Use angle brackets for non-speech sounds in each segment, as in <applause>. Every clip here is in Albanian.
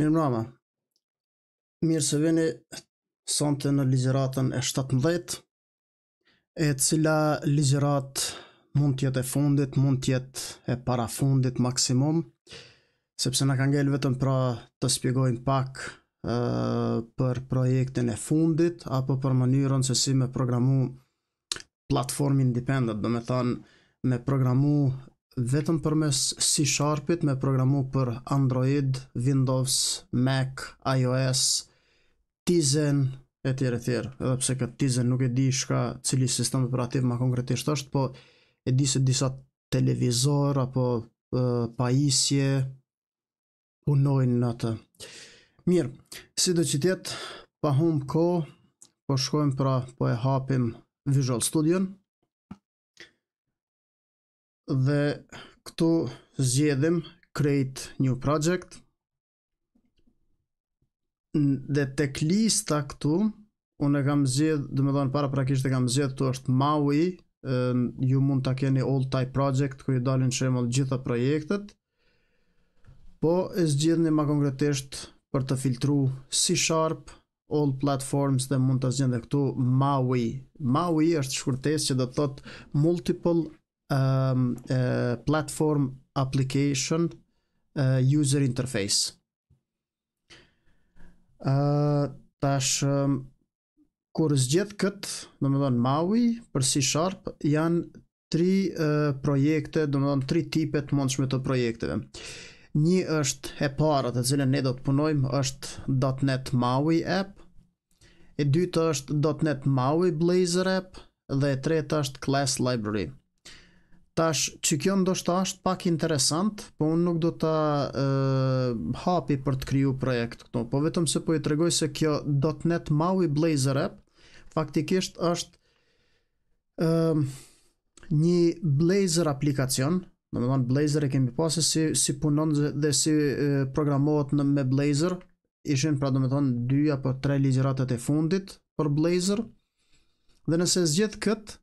Mirë më mirë së vini sonë në ligjeratën e 17, e cila ligjeratë mund tjetë e fundit, mund tjetë e para fundit maksimum, sepse në kanë gëllë vetëm pra të spjegojnë pak për projektin e fundit, apo për mënyrën se si me programu platform independent, do me thanë me programu vetëm përmes C Sharpit me programu për Android, Windows, Mac, iOS, Tizen, e tjere tjere. Edhe pse këtë Tizen nuk e di shka cili sistem operativ ma konkretisht është, po e di se disa televizor apo uh, pajisje punojnë në të. Mirë, si do që tjetë, pa hum ko, po shkojmë pra po e hapim Visual Studio në dhe këtu zgjedhim create new project dhe tek lista këtu unë e kam zgjedh dhe me në para prakisht e kam zgjedh këtu është MAUI ju mund të keni all type project ku i dalin shremë allë gjitha projektet po e zgjedh ma konkretisht për të filtru C Sharp all platforms dhe mund të zgjedh dhe këtu MAUI MAUI është shkurtes që dhe thot multiple um, uh, platform application uh, user interface. Uh, tash, um, kur zgjith këtë, do më thonë MAUI për C Sharp, janë tri uh, projekte, do më thonë tri tipe të mundshme të projekteve. Një është e para të cilën ne do të punojmë është .NET MAUI app, e dytë është .NET MAUI Blazor app dhe e treta është Class Library. Tash që kjo ndoshta është pak interesant, po unë nuk do ta uh, hapi për të kriju projekt këtu, po vetëm se po i tregoj se kjo .net Maui Blazor app faktikisht është ë uh, një Blazer aplikacion, domethënë Blazor e kemi pasë si si punon dhe, dhe si uh, programohet në me Blazer, ishin pra domethënë dy apo tre ligjëratat e fundit për Blazer. Dhe nëse zgjith kët,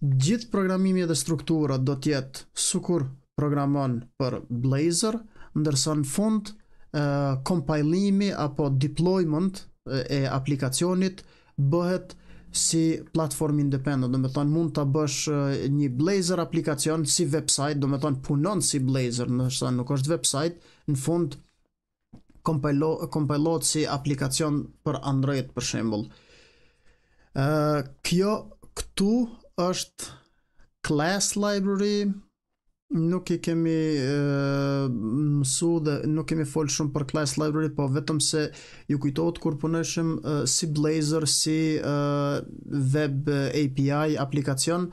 gjithë programimi dhe struktura do të jetë sukur programon për Blazor, ndërsa në fund kompajlimi apo deployment e aplikacionit bëhet si platform independent, do të thonë mund të bësh një Blazor aplikacion si website, do të thonë punon si Blazor, nështë nuk është website, në fund kompajlot si aplikacion për Android për shembol. ë kjo këtu është class library nuk i kemi e, mësu dhe nuk kemi folë shumë për class library, po vetëm se ju kujtojtë kur punëshim si Blazor, si web API aplikacion,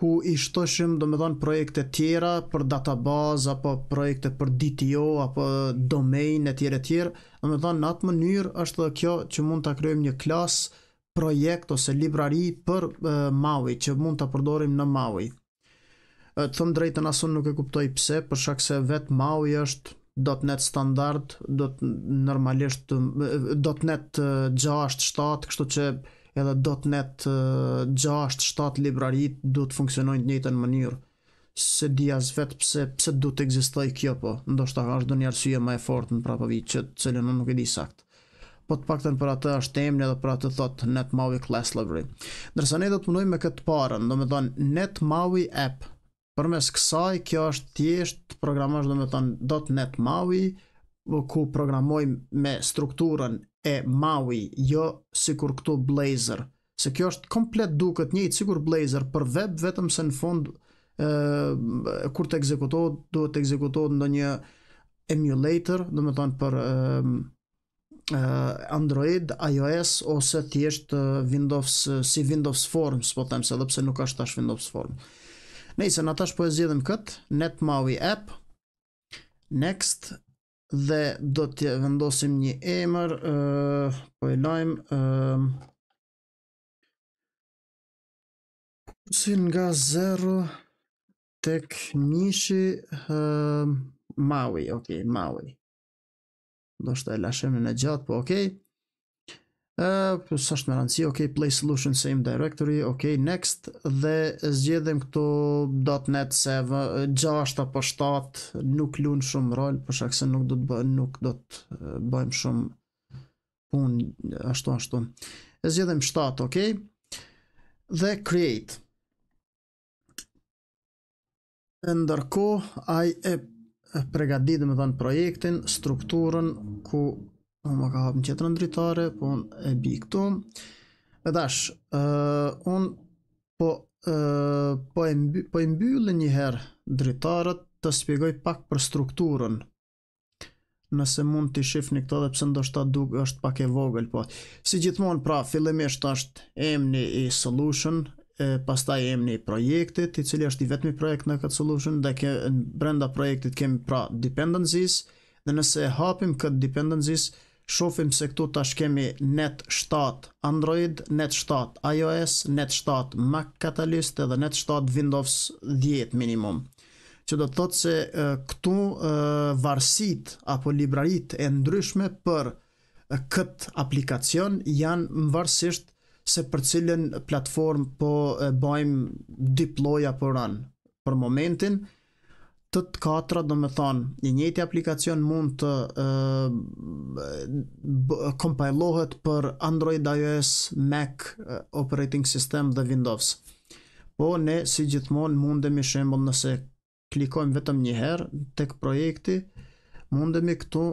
ku i shtoshim do me thonë projekte tjera për database, apo projekte për DTO, apo domain e tjere tjere, do me thonë në atë mënyrë është dhe kjo që mund të kryojmë një klasë, projekt ose librari për Maui që mund ta përdorim në Maui. Uh, të drejtën asun nuk e kuptoj pse, për shkak se vet Maui është .net standard, do normalisht .net 6 7, kështu që edhe .net 6 7 librarit duhet të funksionojnë në të njëjtën mënyrë se di as vet pse pse duhet të ekzistojë kjo po, ndoshta ka është një arsye më e fort në prapavi që celën nuk e di saktë po të paktën për atë është temën edhe për atë thot Netmaui Class Library. Ndërsa ne do të punojmë me këtë parën, do të thonë Netmaui app. Përmes kësaj kjo është thjesht programash, programosh do net thonë ku programojmë me strukturën e Maui, jo sikur këtu Blazor. Se kjo është komplet duket njëjtë sikur Blazor për web vetëm se në fund ë kur të ekzekutohet duhet të ekzekutohet ndonjë emulator, do për Eh, Android, iOS ose thjesht eh, Windows eh, si Windows Forms, po them se edhe pse nuk është tash Windows Forms. Nëse na tash po e zgjidhim kët, NetMaui app next dhe do të vendosim një emër, ë po e lajm ë ehm, sin nga 0 tek nishi ë ehm, Maui, okay, Maui do shtë e lashem në gjatë, po okej. Po Së është më rëndësi, okej, play solution, same directory, okej, next, dhe zgjedhim këtu .NET 7, 6 apo 7, nuk lunë shumë rol, për shakë se nuk do të bëjmë, nuk do të bëjmë shumë punë, ashtu, ashtu. E zgjedhim 7, okej, dhe create. Ndërko, I e pregadit me dhënë projektin, strukturën, ku unë më ka hapë në qëtërën dritare, po unë e bi këtu. E dash, uh, unë po, uh, po, e mby, po e mbyllë njëherë dritarët të spjegoj pak për strukturën. Nëse mund t'i shifni këto dhe pse ndoshta duk është pak e vogël, po si gjithmonë pra fillimisht është emni i solution, pas ta jemi një projektit, i cili është i vetëmi projekt në këtë solution, dhe brenda projektit kemi pra dependencies, dhe nëse hapim këtë dependencies, shofim se këtu tash kemi net 7 Android, net 7 iOS, net 7 Mac Catalyst, dhe net 7 Windows 10 minimum. Që do të thotë se këtu varsit, apo librarit e ndryshme për këtë aplikacion, janë më varsisht se për cilën platform po e bëjmë deploy apo run për momentin të të katra do me thonë një njëti aplikacion mund të kompajlohet për Android, iOS, Mac operating system dhe Windows po ne si gjithmonë mundemi shembol nëse klikojmë vetëm një herë tek projekti mundemi këtu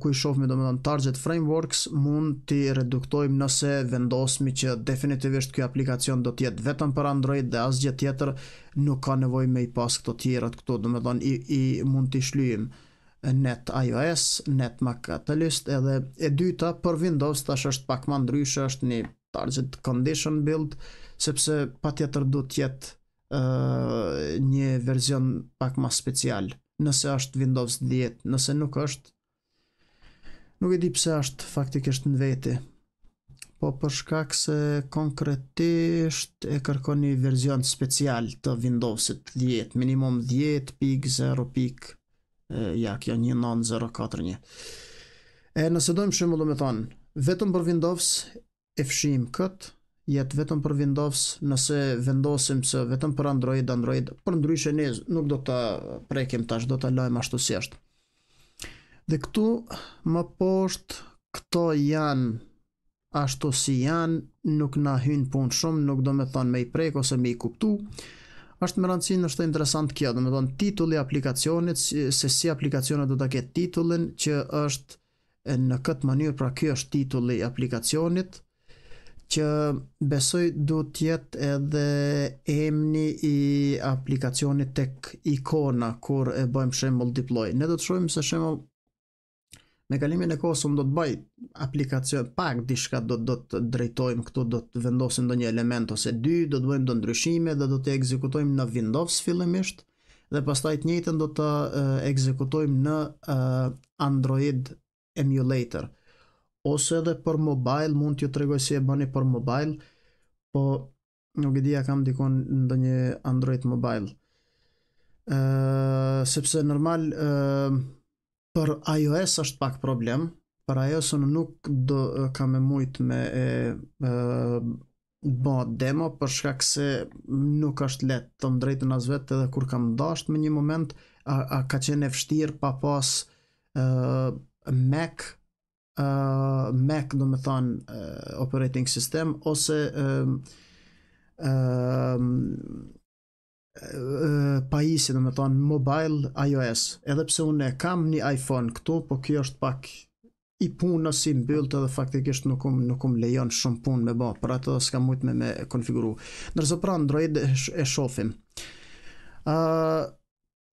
ku i shohmi në target frameworks mund ti reduktojmë nëse vendosmi që definitivisht ky aplikacion do të jetë vetëm për Android dhe asgjë tjetër nuk ka nevojë me i pas këto tjera këto domethën i, i mund të shlyejmë net iOS, net Mac Catalyst edhe e dyta për Windows tash është pak më ndryshe, është një target condition build sepse patjetër do të jetë uh, një verzion pak më special nëse është Windows 10, nëse nuk është nuk e di pse është faktikisht në veti. Po për shkak se konkretisht e kërkon një version special të Windowsit 10, minimum 10.0. ja, kjo 1.9.0.4.1. E nëse dojmë shumë do me thonë, vetëm për Windows e fshim këtë, jetë vetëm për Windows, nëse vendosim se vetëm për Android, Android, për e ne nuk do të prekim tash, do të lajmë ashtu si është. Dhe këtu më poshtë këto janë ashtu si janë, nuk na hynë punë shumë, nuk do me thonë me i prek ose me i kuptu, është më rëndësinë është interesant kjo, do me thonë titulli aplikacionit, se si aplikacionit do të ketë titullin, që është në këtë mënyrë, pra kjo është titulli aplikacionit, që besoj du tjetë edhe emni i aplikacionit tek ikona kur e bëjmë shemull deploy. Ne do të shumë se shemull me kalimin e kohës do të bëj aplikacion pak diçka do do të drejtojmë këtu do të vendosim ndonjë element ose dy do të bëjmë do ndryshime dhe do të ekzekutojmë në Windows fillimisht dhe pastaj të njëjtën do të ekzekutojmë në Android emulator ose edhe për mobile mund t'ju tregoj si e bëni për mobile po nuk e di a kam dikon ndonjë Android mobile ë uh, sepse normal ë uh, për iOS është pak problem, për iOS unë nuk do kam e mujt me e, e bo demo për shkak se nuk është letë të ndrejtën as vetë edhe kur kam dasht me një moment a, a ka qenë e papas pa pas e, Mac e, Mac do me thonë operating system ose e, pajisje dhe me thonë mobile iOS, edhe pse unë kam një iPhone këtu, po kjo është pak i punës si mbyllt edhe faktikisht nuk um nuk um lejon shumë punë me bë, por ato s'ka shumë me me konfiguru. Ndërsa pra Android e, sh e shohim. ë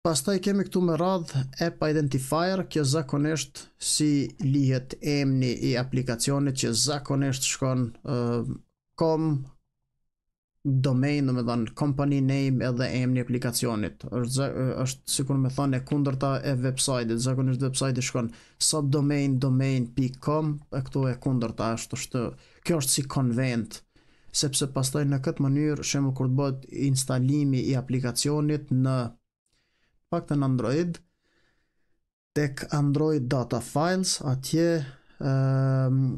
Pastaj kemi këtu me radh App Identifier, kjo zakonisht si lihet emni i aplikacionit që zakonisht shkon uh, com domain, do me thonë company name edhe emri i aplikacionit. Është është sikur më thonë e kundërta e websajtit, zakonisht websajti shkon subdomain.domain.com, e këtu e kundërta është është kjo është si konvent sepse pastaj në këtë mënyrë shemë kur të bëhet instalimi i aplikacionit në pak të në Android tek Android Data Files atje ehm,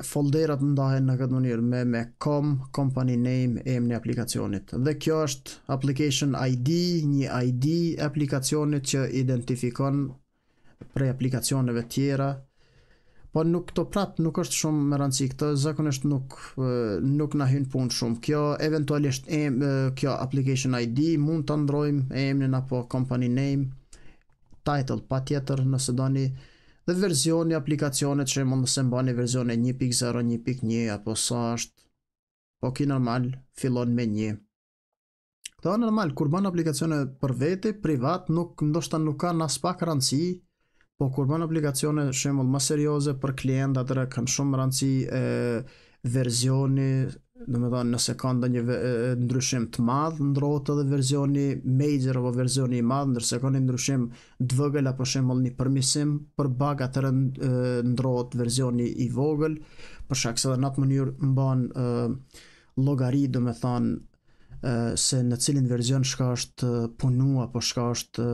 folderat ndahen në këtë mënyrë me me com, company name, emrin e aplikacionit. Dhe kjo është application ID, një ID aplikacionit që identifikon prej aplikacioneve tjera. Po nuk to prap nuk është shumë me rëndësi këtë, zakonisht nuk nuk na hyn punë shumë. Kjo eventualisht em, kjo application ID mund ta ndrojmë emrin apo company name, title patjetër nëse doni dhe versioni aplikacionet që mund të se mba një verzione 1.0, 1.1, apo sa është, po ki normal, fillon me një. Këta është normal, kur ban aplikacione për vete, privat, nuk, ndoshta nuk ka në spak rëndësi, po kur ban aplikacione shemull më serioze për klient, atëre kanë shumë rëndësi e, versioni, do të thonë nëse ka ndonjë ndryshim të madh ndrohet edhe versioni major apo versioni i madh ndërsa ka një ndryshim të vogël apo shembull një përmisim për bug atë ndrohet versioni i vogël për shkak se në atë mënyrë mban uh, llogari do të thonë se në cilin version shka është punu apo shka është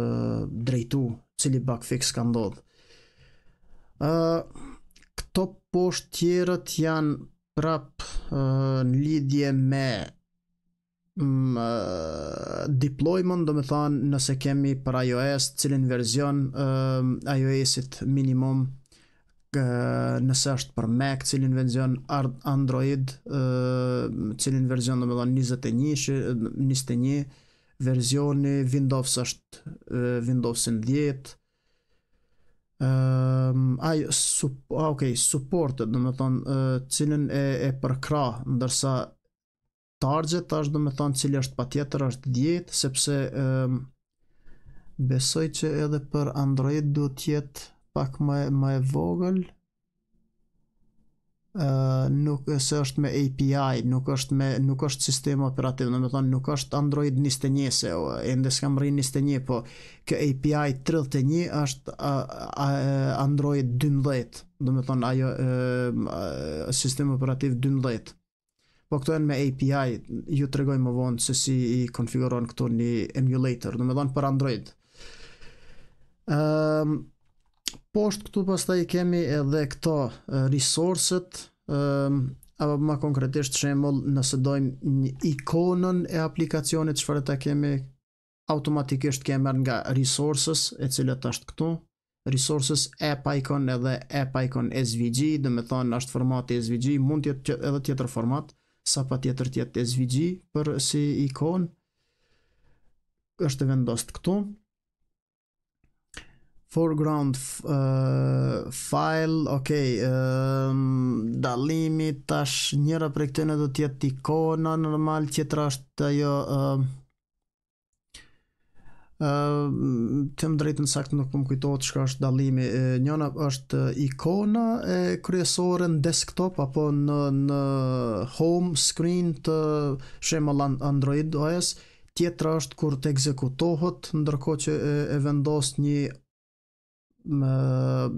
drejtu cili bug fix ka ndodhë uh, këto poshtë tjerët janë prap uh, në lidhje me deployment, do me thonë nëse kemi për iOS, cilin version uh, iOS-it minimum, uh, nëse është për Mac, cilin version Android, uh, cilin version do me thonë 21, 21, versioni Windows është uh, Windows 10, um, ai okay support do të thon uh, cilën e e përkra ndërsa target tash do të thon cili është patjetër është dietë sepse um, besoj që edhe për android duhet të jetë pak më më e vogël nuk se është me API, nuk është me nuk është sistem operativ, do të thonë nuk është Android 21 se ende s'kam rrin 21, po kjo API 31 është a, a, Android 12, do të thonë ajo sistem operativ 12. Po këto janë me API, ju të regoj më vonë se si i konfiguron këto një emulator, në me dhonë për Android. Um, poshtë këtu pastaj kemi edhe këto uh, resurset um, apo më konkretisht shembull nëse dojmë një ikonën e aplikacionit çfarë ta kemi automatikisht kemi marr nga resources e cilët është këtu resources app icon edhe app icon SVG dhe me thonë është formati SVG mund të edhe tjetër format sa pa tjetër tjetë SVG për si ikon është vendost këtu foreground uh, file, ok, uh, dalimi tash njëra për këtë do tjetë ikona, normal që është rashtë um, um, të uh, uh, të më drejtë në saktë nuk po më kujtojtë shka është dalimi, e, njëna është ikona e kryesore në desktop, apo në, në home screen të shemë Android OS, tjetra është kur të ekzekutohet, ndërko që e vendos një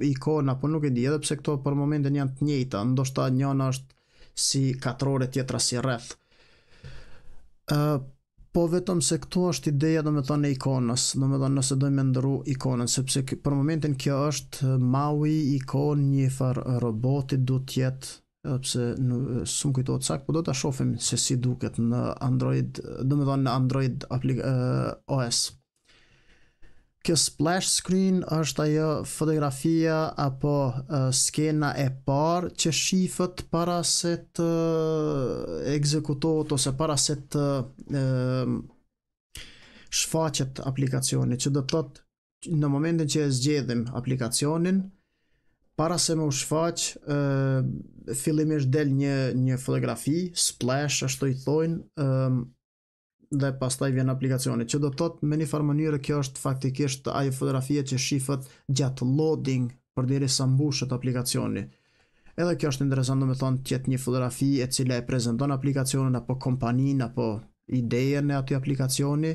ikona, po nuk e di, edhe pse këto për momentin janë të njëjta, ndoshta njëna është si katrore tjetra si rreth. ë uh, po vetëm se këtu është ideja do thonë e ikonës, do thonë nëse do të ndërru ikonën, sepse për momentin kjo është Maui ikon një far roboti do të jetë edhe pse në sum kujtohet sakt, po do ta shohim se si duket në Android, do thonë në Android aplik uh, OS kjo splash screen është ajo fotografia apo uh, skena e parë që shifët para se të uh, ekzekutohet ose para se të uh, shfaqet aplikacioni që do të thotë në momentin që e zgjedhim aplikacionin para se më shfaq, ëh, fillimisht del një një fotografi, splash ashtu i thojnë dhe pastaj vjen aplikacioni, që do të thotë me një farë mënyrë kjo është faktikisht ajo fotografia që shifët gjatë loading për diri sa mbushet aplikacioni. Edhe kjo është interesant do me thonë tjetë një fotografi e cila e prezenton aplikacionin apo kompanin apo idejen e aty aplikacioni,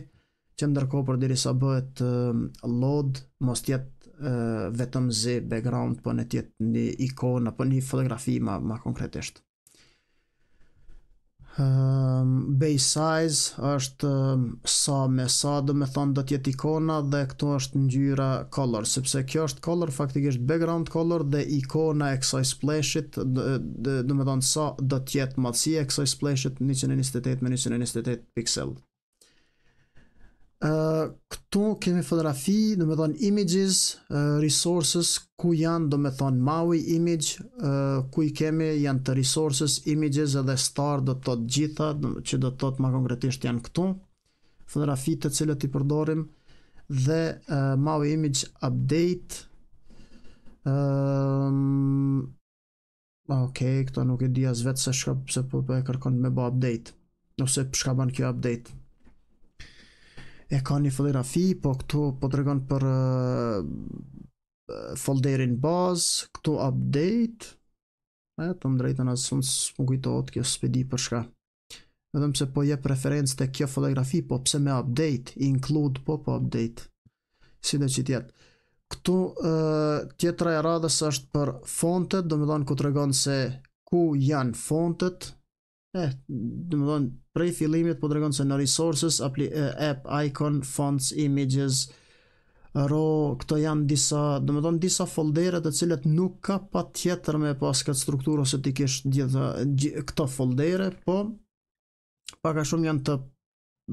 që ndërkohë për diri sa bëhet load, mos tjetë vetëm zi background, po në tjetë një ikon apo një fotografi më ma konkretisht. Um, base size është ehm, sa me sa do me thonë do tjetë ikona dhe këto është njyra color sepse kjo është color faktikisht background color dhe ikona e kësoj splashit do me thonë sa do tjetë madhësia e kësoj splashit 128 me 128 pixel këtu kemi fotografi, do me thonë images, uh, resources, ku janë, do me thonë Maui image, uh, ku i kemi janë të resources, images edhe star, do të thotë gjitha, që do të thotë ma konkretisht janë këtu, fotografi të cilët i përdorim, dhe uh, Maui image update, um, ok, këto nuk e as vetë se shka, se po e kërkon me bo update, për shka ban kjo update, e ka një fotografi, po këtu po të regon për uh, folderin bazë, këtu update, e të më drejtën asë shumë së më kujtojtë kjo spedi për shka. Në dhëmë se po je preferencë të kjo fotografi, po pse me update, include, po po update, si dhe që tjetë. Këtu uh, tjetëra e radhës është për fontët, do me ku të se ku janë fontët, Eh, dhe më prej fillimit po dregonë se në resources, apli, eh, app, icon, fonts, images, ro, këto janë disa, dhe më disa folderet të cilet nuk ka pa tjetër me pas këtë strukturë ose t'i kesh gjitha, këto foldere, po paka shumë janë të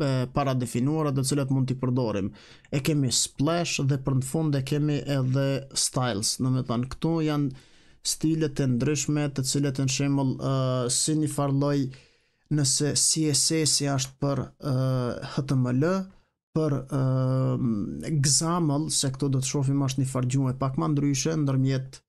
eh, para definuara të cilat mund t'i përdorim. E kemi splash dhe për në fund e kemi edhe styles, në më këto janë, stilet e ndryshme të cilet në shemëll uh, si një farloj nëse CSS i ashtë për uh, HTML, për uh, se këto do të shofim ashtë një fargjume pak ma ndryshe, ndërmjet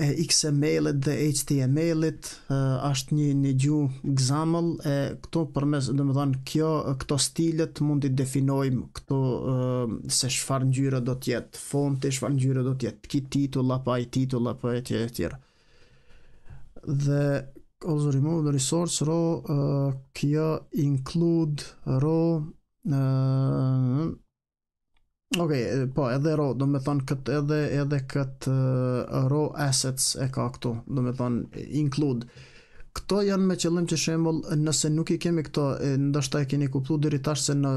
e XML-it dhe HTML-it është një një gju e këto përmes do të thonë kjo, këto stilet mund të definojmë këto se çfarë në gjyre do tjetë fonti, shfar në gjyre do tjetë ki titull apo aj titull apo e tjetë e tjera dhe ozë remove the resource ro kjo include ro Ok, po edhe ro, do me thonë këtë edhe, edhe këtë uh, ro assets e ka këtu, do me thonë include. Këto janë me qëllim që shemull nëse nuk i kemi këto, ndështë e keni kuplu dhe rritash se në,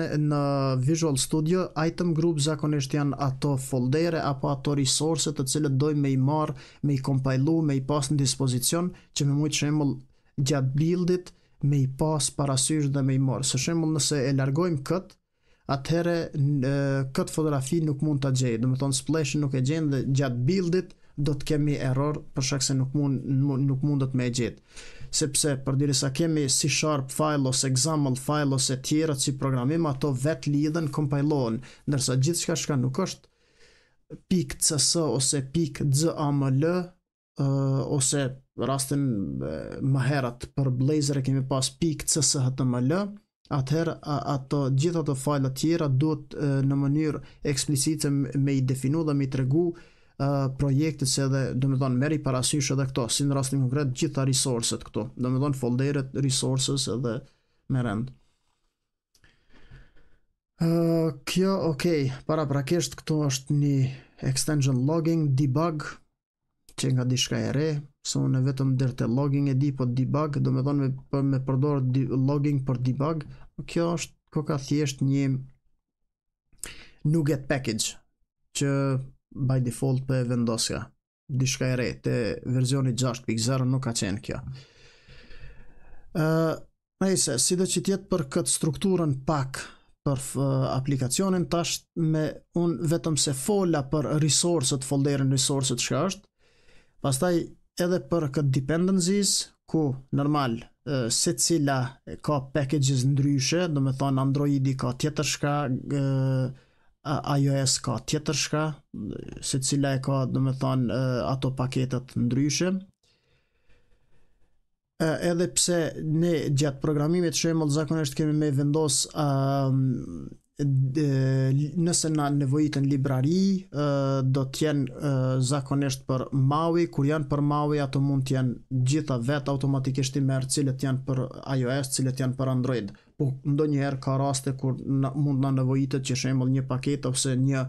ne, në Visual Studio, item group zakonisht janë ato foldere apo ato resource të cilët dojnë me i marë, me i kompajlu, me i pas në dispozicion, që me mujtë shemull gjatë buildit me i pas parasysh dhe me i marë. Se shemull nëse e largojmë këtë, atëherë këtë fotografi nuk mund të gjejë, dhe më tonë splash nuk e gjejë dhe gjatë bildit do të kemi error për shak se nuk mund, nuk mund të me gjejë sepse për diri sa kemi si sharp file ose example file ose tjera që i programim ato vet lidhen kompajlohen, nërsa gjithë shka shka nuk është pik ose pik dzë amë lë ose rastin maherat për blazer e kemi pas pik cës hëtë më lë atëherë ato gjitha të fajla tjera duhet në mënyrë eksplicitë me i definu dhe me i tregu uh, projekte se dhe do me meri parasysh edhe këto, si në rastin konkret gjitha resurset këto, do me folderet, resources edhe me rend. Uh, kjo, okay, para prakesht këto është një extension logging, debug, që nga diçka e re, se unë vetëm dërë të logging e di po debug, do me thonë me, me përdorë logging për debug, kjo është koka thjesht një nuget package që by default për po e vendosja. shka e re, të verzioni 6.0 nuk ka qenë kjo. Uh, nëjse, si dhe që tjetë për këtë strukturën pak për aplikacionin, tash me unë vetëm se fola për resurset, folderin resurset që është, Pastaj edhe për këtë dependencies, ku normal se cila ka packages ndryshe, do me thonë Android i ka tjetër shka, iOS ka tjetër shka, se cila e ka, do me thonë, ato paketet ndryshe. Edhe pse ne gjatë programimit shemë, zakonisht kemi me vendosë dhe, nëse na nevojitën librari do të jenë zakonisht për MAUI, kur janë për MAUI ato mund të jenë gjitha vetë automatikisht i merë cilët janë për iOS, cilët janë për Android. Po ndonjëherë ka raste kur na, mund na nevojitet që shembull një paket ose një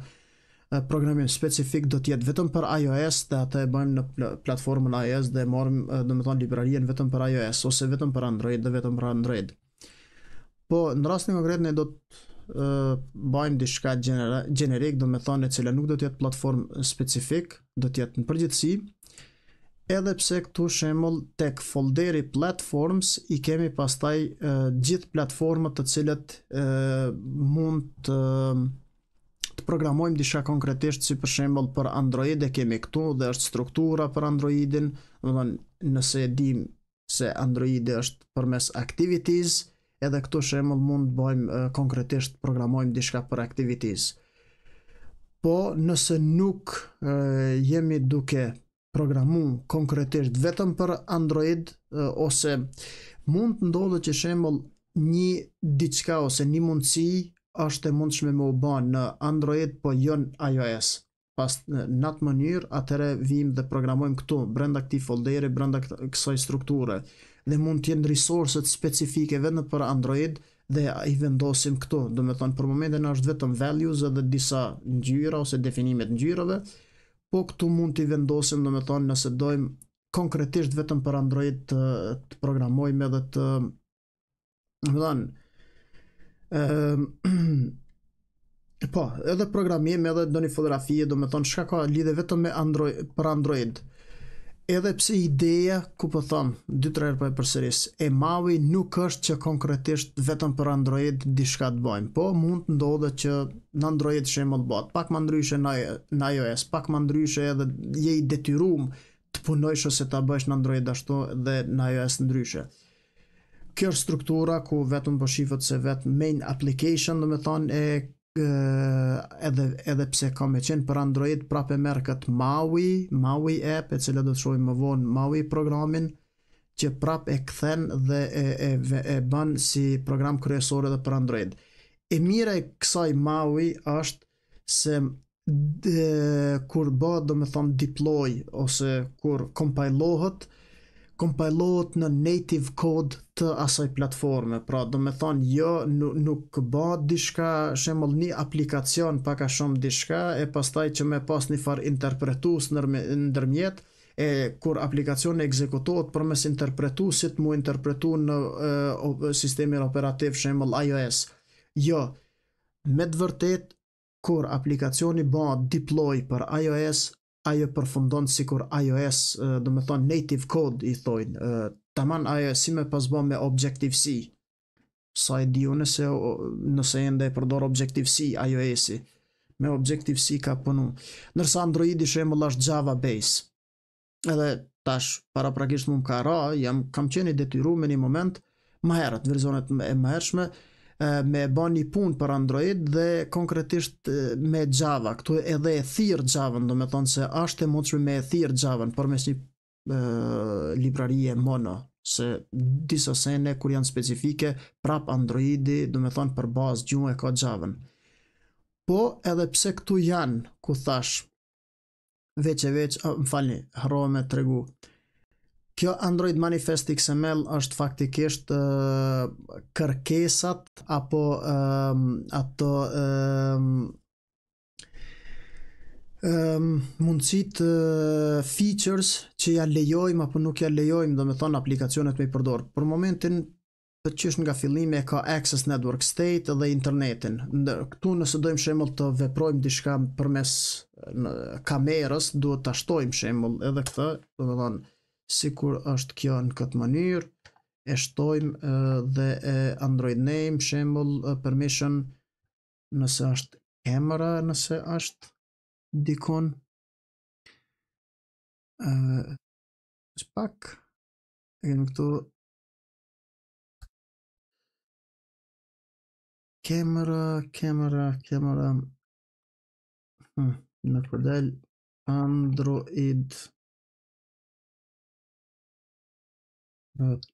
programim specifik do të jetë vetëm për iOS dhe atë e bëjmë në pl platformën iOS dhe marrim domethënë librarien vetëm për iOS ose vetëm për Android dhe vetëm për Android. Po në rastin konkret ne do të bajmë diçka generik, do me thonë e cila nuk do tjetë platform specifik, do tjetë në përgjithsi, edhe pse këtu shemull tek folderi platforms i kemi pastaj uh, gjithë platformat të cilët mund të, të programojmë disha konkretisht si për shemull për Android e kemi këtu dhe është struktura për Androidin dhe nëse dim se Androidi është përmes mes activities edhe këtu shemull mund të bëjmë konkretisht programojmë diçka për aktivitis. Po nëse nuk jemi duke programu konkretisht vetëm për Android ose mund të ndodhë që shemull një diçka ose një mundësi është e mundshme me u bën në Android po jo në iOS. Pas në atë mënyrë atëre vim dhe programojmë këtu brenda këtij folderi, brenda kësaj strukture dhe mund të jenë resurset specifike vetëm për Android dhe i vendosim këtu. Do me thonë, për momentin është vetëm values edhe disa njyra ose definimet njyrave, po këtu mund të i vendosim, do me thonë, nëse dojmë konkretisht vetëm për Android të, të programojmë edhe të... Më thonë, ehm, <clears throat> Po, edhe programim, edhe do një fotografie, do me thonë, shka ka lidhe vetëm me Android, për Android. Uh, edhe pse ideja, ku po them, 2-3 herë po e përsëris, e Maui nuk është që konkretisht vetëm për Android diçka të bëjmë, po mund të ndodhe që në Android shë më të pak më ndryshe në, iOS, pak më ndryshe edhe je i detyruar të punojsh ose ta bësh në Android ashtu dhe në iOS ndryshe. Kjo është struktura ku vetëm po shifët se vetë main application, dhe me thonë, e edhe edhe pse kam e qenë për Android prapë merr kët MAUI, MAUI app e cila do të shohim më vonë MAUI programin që prapë e kthen dhe e e e bën si program kryesor edhe për Android. E mira e kësaj MAUI është se dhe, kur bëhet domethënë deploy ose kur kompilohet kompajlohet në native code të asaj platforme. Pra, do me thonë, jo, nuk, ba dishka, shemëll një aplikacion pak a shumë dishka, e pastaj që me pas një far interpretus në ndërmjet, e kur aplikacioni ekzekutohet për mes interpretusit, mu interpretu në sistemin operativ shemëll iOS. Jo, me të vërtet, kur aplikacioni ba deploy për iOS, ajo përfundon si kur iOS, uh, dhe me thonë native code i thojnë, uh, të man ajo si me pasbo me objective C, sa e di unë se nëse e ndë e përdor objective C, iOS-i, me objective C ka punu, nërsa Android i shemë Java base, edhe tash para prakisht mund ka ra, jam kam qeni detyru me një moment, më herët, versionet e ma herëshme, me bën një punë për Android dhe konkretisht me Java. Ktu edhe e thirr Java, domethënë se është e mundshme me e thirr Java përmes një e, librarie mono se disa sene kur janë specifike prap Androidi, domethënë për bazë gjuhë ka Java. Po edhe pse këtu janë, ku thash, veç e veç, më falni, harrova me tregu. Ëh, Kjo Android Manifest XML është faktikisht uh, kërkesat apo um, ato um, um, mundësit uh, features që ja lejojmë apo nuk ja lejojmë do me thonë aplikacionet me i përdorë. Për momentin të qysh nga fillime e ka Access Network State dhe internetin. Në, këtu nëse dojmë shemëll të veprojmë dishka përmes kamerës, duhet të ashtojmë shemëll edhe këtë do me thonë si kur është kjo në këtë mënyrë, e shtojmë dhe Android name, shembol, permission, nëse është emra, nëse është dikon. Uh, shpak, e kemi këtu kamera, kamera, kamera. Hm, në përdel, Android. Uh,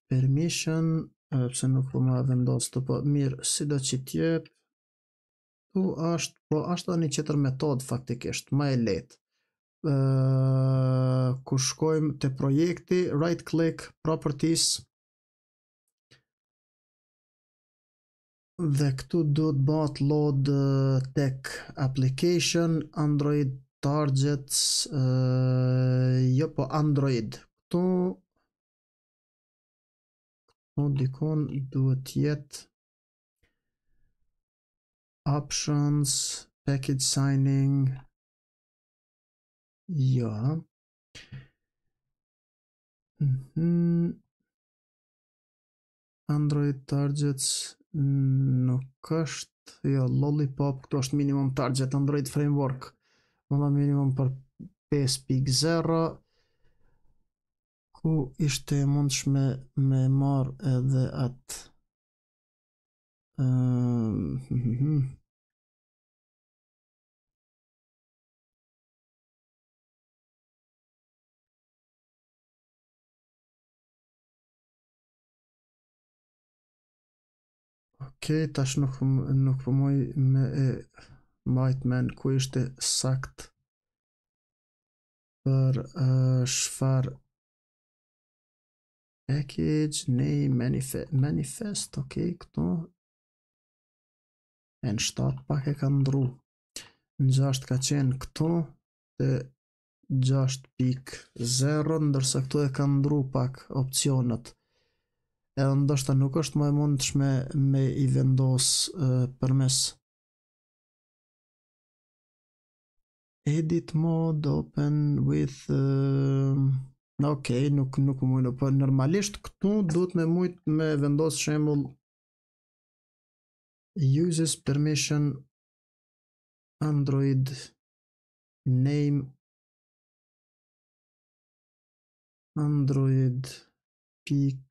permission, uh, nuk po ma vendos të po mirë, si do që tjetë, tu ashtë, po ashtë da një qëtër metodë faktikisht, ma e letë. ku shkojmë të projekti, right click, properties, dhe këtu do të bat load tech application, android targets, jo po android, këtu Po dikon duhet jetë options package signing jo ja. Mhm. android targets no është jo ja, lollipop kto është minimum target android framework mundon minimum për 5.0 ku ishte mundshme me marr edhe at ë ehm, Ok, tash nuk nuk po moj me e majt men ku ishte sakt për eh, shfar package name manifest manifest ok këto n7 pak e ka ndru në 6 ka qenë këto te 6.0 ndërsa këtu e ka ndru pak opcionet edhe ndoshta nuk është më e mundshme me i vendos uh, përmes edit mode open with uh, Ok, nuk nuk më mëllu, po normalisht këtu duhet me mujt me vendosë shemull uses permission android name android peak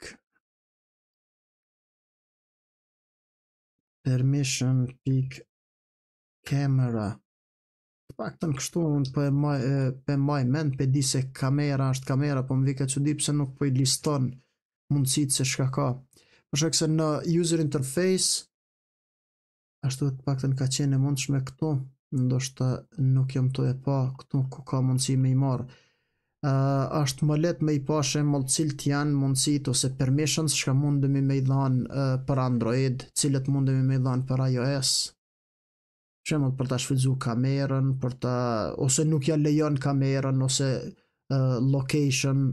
permission peak camera paktën kështu, unë për e maj, për maj mend për di se kamera është kamera, po më vika që di pëse nuk për po i liston mundësit se shka ka. Por shkak në user interface, ashtu të paktën ka qenë e mundshme këtu, ndoshtë nuk jam të e pa këtu ku ka mundësi me i marë. Uh, ashtë më lehtë me i pashe mëllë cilët janë mundësit ose permissions që ka mundëmi me i dhanë uh, për Android, cilët mundëmi me i dhanë për iOS, shemull për ta shfrytzuar kamerën, për ta ose nuk ja lejon kamerën ose uh, location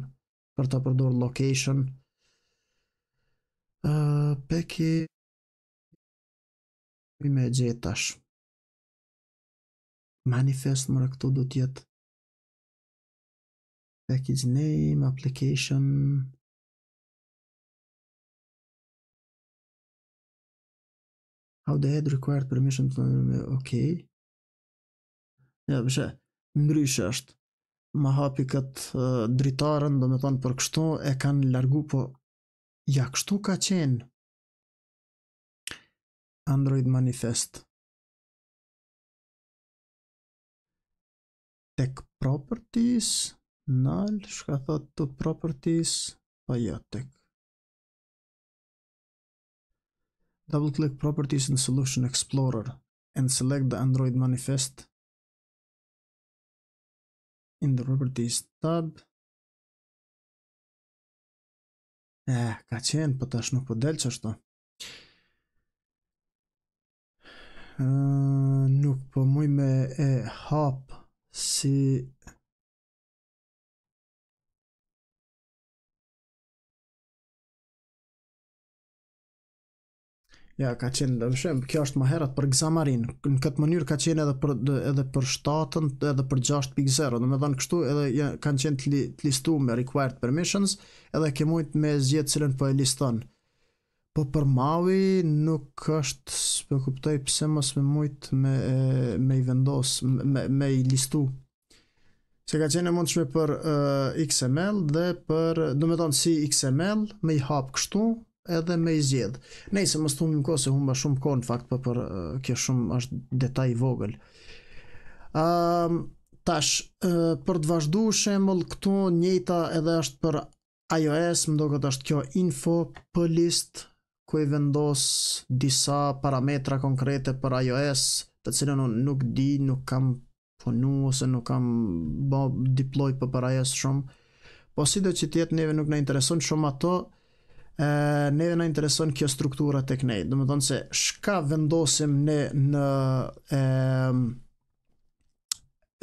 për ta përdor location. Uh, peki i me gjetash manifest mërë këtu do tjetë package name application How the head required permission to me, okay. Ja, përshë, ndryshë është, ma hapi këtë uh, dritarën, do me thonë, për kështu e kanë largu, po, ja, kështu ka qenë. Android Manifest. Tech Properties, null, shka thot të Properties, pa po ja, jo, tech. Double click properties in solution explorer and select the android manifest in the properties tab. Eh, ka qenë, po tash nuk po delë që shto. Eh, nuk po muj me e hop si Ja, ka qenë, dhe shumë, kjo është herat për gzamarin, në këtë mënyrë ka qenë edhe për, edhe për 7 edhe për 6.0, dhe me dhënë kështu, edhe ja, kanë qenë të listu me required permissions, edhe ke mujtë me zjetë cilën për po e liston. Po për Maui nuk është, për kuptoj pëse mos me mujtë me, me i vendos, me, me, me i listu. Se ka qenë e mund shme për uh, XML dhe për, do me tonë si XML, me i hapë kështu, edhe me i zjedh. Nej, se më stundin ko, se humba shumë kohë në fakt, po për për kjo shumë është detaj vogël. Uh, tash, uh, për të vazhdu shembull këtu njëta edhe është për iOS, më do këtë është kjo info për list, ku i vendos disa parametra konkrete për iOS, të cilën unë nuk di, nuk kam punu, ose nuk kam bë deploy për iOS shumë, po si do që tjetë neve nuk në intereson shumë ato, ë ne dhe na intereson kjo struktura tek ne. Do të thonë se çka vendosim ne në ë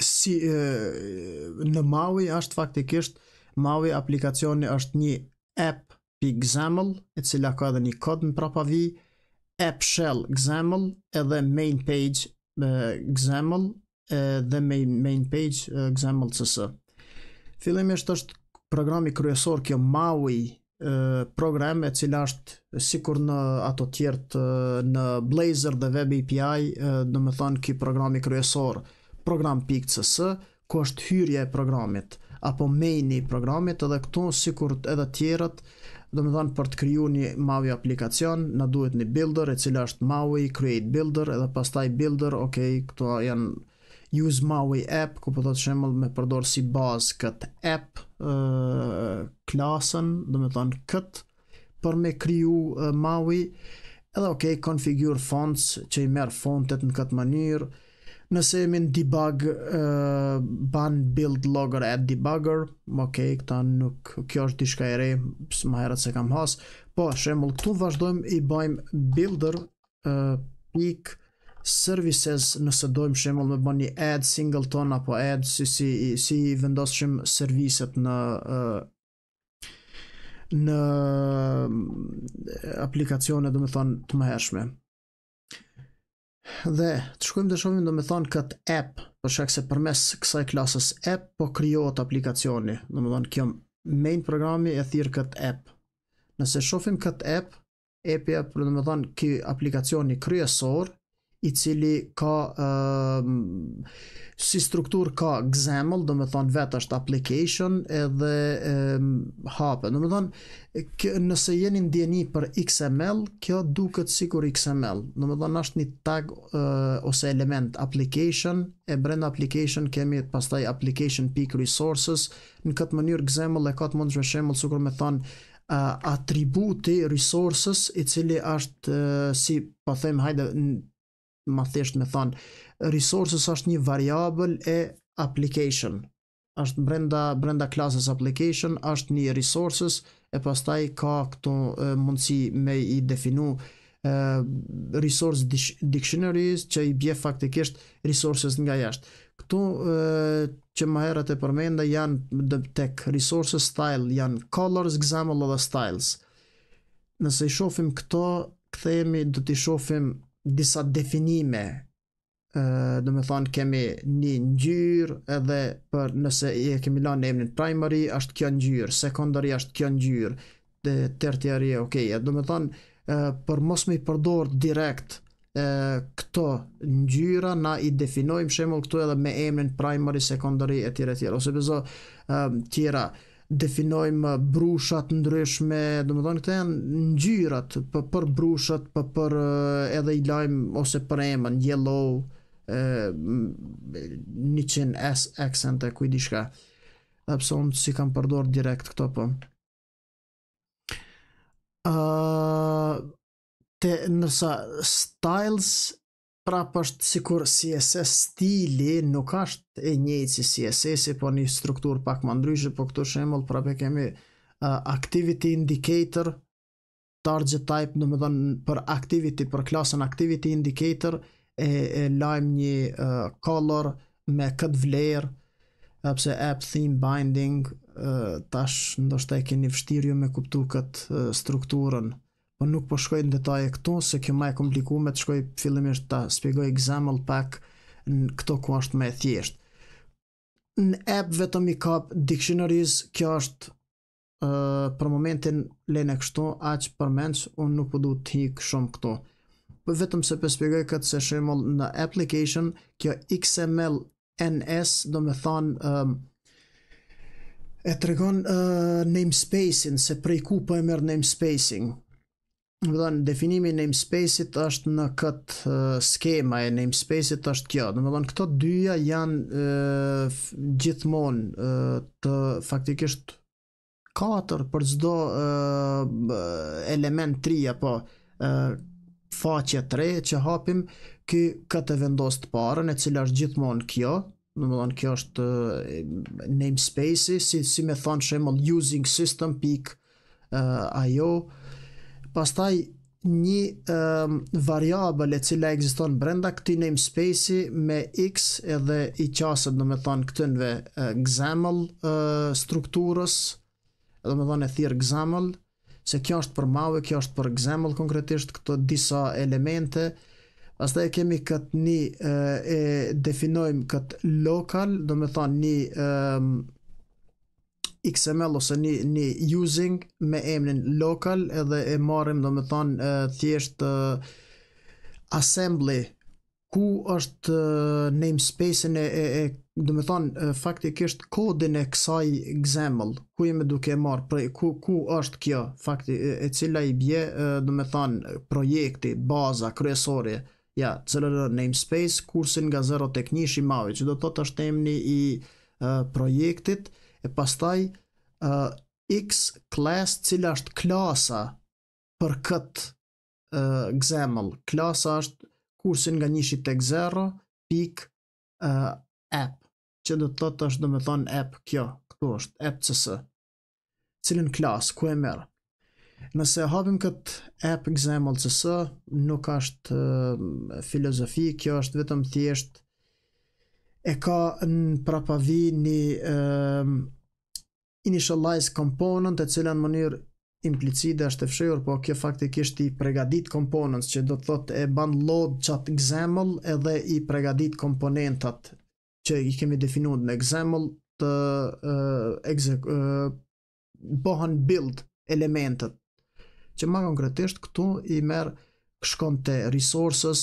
si e, në Maui është faktikisht Maui aplikacioni është një app e cila ka edhe një kod në propavi, app shell edhe main page me the main main page Fillimisht është programi kryesor kjo Maui programe cila është sikur në ato tjertë në Blazor dhe Web API në më thonë ki programi kryesor program PIKCS ku është hyrje e programit apo main i programit edhe këto sikur edhe tjerët do më thonë për të kryu një MAUI aplikacion në duhet një builder e cila është MAUI create builder edhe pastaj builder ok, këto janë Use Maui App, ku po të të shemë me përdorë si bazë këtë app uh, klasën, dhe me tonë këtë, për me kryu uh, Maui, edhe ok, konfigur fonts, që i merë fontet në këtë mënyrë, nëse e debug, uh, ban build logger at debugger, ok, këta nuk, kjo është di e re, pësë ma herët se kam hasë, po shemë, këtu vazhdojmë i bajmë builder, uh, services nëse dojmë shemëll me bën një ad singleton apo ad si, si, si serviset në në aplikacione do të thonë të mëhershme. Dhe të shkojmë të shohim domethënë kët app, për shkak se përmes kësaj klasës app po krijohet aplikacioni, thonë kjo main programi e thirr kët app. Nëse shohim kët app, app-ja për thonë ky aplikacioni kryesor, i cili ka um, si struktur ka example, do me thonë vetë është application edhe um, hape. Do me thonë, kë, nëse jeni ndjeni për XML, kjo duket sikur XML. Do me thonë, është një tag uh, ose element application, e brenda application kemi pastaj application.resources, në këtë mënyrë example e ka të mundshme shembull sukur me thonë, uh, atributi resources i cili është uh, si po them hajde ma thjesht me thonë, resources është një variabel e application, është brenda, brenda klasës application, është një resources, e pastaj ka këto e, mundësi me i definu e, resource dictionaries, që i bje faktikisht resources nga jashtë. Këtu e, që më herët e përmenda janë dhe tek resources style, janë colors, example, dhe styles. Nëse i shofim këto, këthejemi dhe t'i shofim disa definime ë do të thonë kemi një ngjyrë edhe për nëse i kemi lënë në emrin primary është kjo ngjyrë, secondary është kjo ngjyrë, the tertiary okej okay. Do të thonë për mos më i përdor direkt këto ngjyra na i definojmë shembull këtu edhe me emrin primary, secondary etj etj ose bëso tjera definojmë brushat ndryshme, do më thonë këte janë ngjyrat, për, brushat, për, për eh, edhe i lajmë ose për emën, yellow, e, eh, 100S accent e diçka. shka. Dhe unë si kam përdor direkt këto për. Uh, ah, te, nërsa styles prapë është sikur CSS stili nuk është e njëjtë si CSS-i, po një struktur pak më ndryshe, po këtu shembull prapë kemi uh, activity indicator target type, do të thonë për activity për klasën activity indicator e, e lajm një uh, color me këtë vlerë apse app theme binding uh, tash ndoshta e keni vështirë me kuptu këtë uh, strukturën po nuk po shkoj në detaje këtu se kjo më e komplikume të shkoj fillimisht ta shpjegoj example pak në këto ku është më e thjeshtë. Në app vetëm i kap dictionaries, kjo është ë uh, për momentin lenë kështu, aq për mend un nuk po duhet të hikë shumë këtu. Po vetëm se po shpjegoj këtë se shembull në application kjo XML NS do me thon ë e tregon uh, namespace-in se prej ku po e merr namespacing më dhënë, definimi namespace-it është në këtë uh, skema e namespace-it është kjo. Në më dhënë, këto dyja janë uh, gjithmonë uh, të faktikisht katër për çdo uh, element 3 apo uh, faqe 3 që hapim kë këtë vendos të parën e cila është gjithmonë kjo në më kjo është uh, namespace si, si me thonë shemë using system pik uh, IO, pastaj një um, ehm, variabel e cila ekziston brenda këtij namespace-i me x edhe i qaset, do të thon këtynve uh, example uh, strukturës do të thon e thirr example se kjo është për mave, kjo është për example konkretisht këto disa elemente pastaj kemi këtë një e definojmë këtë local do me thonë një ehm, XML ose një, një using me emnin local edhe e marrim do me thonë uh, thjesht uh, assembly ku është uh, namespace-in e, e, do me thonë uh, është kodin e kësaj xml ku jemi duke e marrë prej ku, ku është kjo fakti e, e cila i bje uh, do me thonë projekti, baza, kryesori ja, cëllër namespace kursin nga 0 tek 1 shimavi që do të të është emni i uh, projektit e pastaj uh, X class cila është klasa për këtë uh, example. Klasa është kursin nga njëshit tek 0.app, pik uh, app që do të thotë është do me thonë app kjo, këtu është app cësë cilin klas, ku e merr nëse hapim këtë app example cësë nuk është uh, filozofi, kjo është vetëm thjeshtë e ka në prapavi një um, ehm, initialized component e cila në mënyrë implicit dhe është e fshëjur, po kjo faktikisht i pregadit components që do të thot e ban load qatë example edhe i pregadit komponentat që i kemi definuar në example të uh, eh, exec, uh, eh, build elementet që ma konkretisht këtu i merë shkon të resources,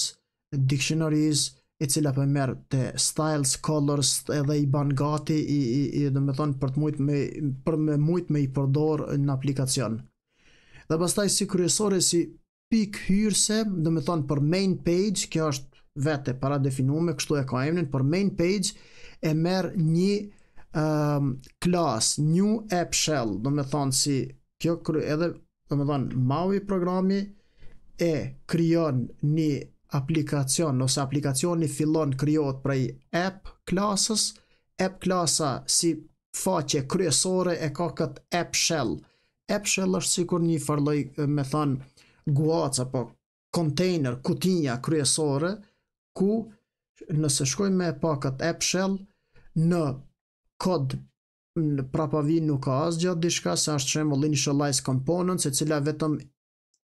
dictionaries, uh, i cila po merr te styles colors edhe i ban gati i i, i do të thon për të mujt me për me mujt me i përdor në aplikacion. Dhe pastaj si kryesore si pik hyrse, do të thon për main page, kjo është vetë para definuar me kështu e ka emrin për main page e merr një um, ehm, class new app shell, do të thon si kjo edhe do të thon maui programi e krijon një aplikacion, nëse aplikacioni fillon kryot prej app klasës, app klasa si faqe kryesore e ka këtë app shell. App shell është sikur një farloj me thanë guac apo container, kutinja kryesore, ku nëse shkojmë me pa këtë app shell, në kod në prapavi nuk ka asgjë diçka se është shembull initialize component e cila vetëm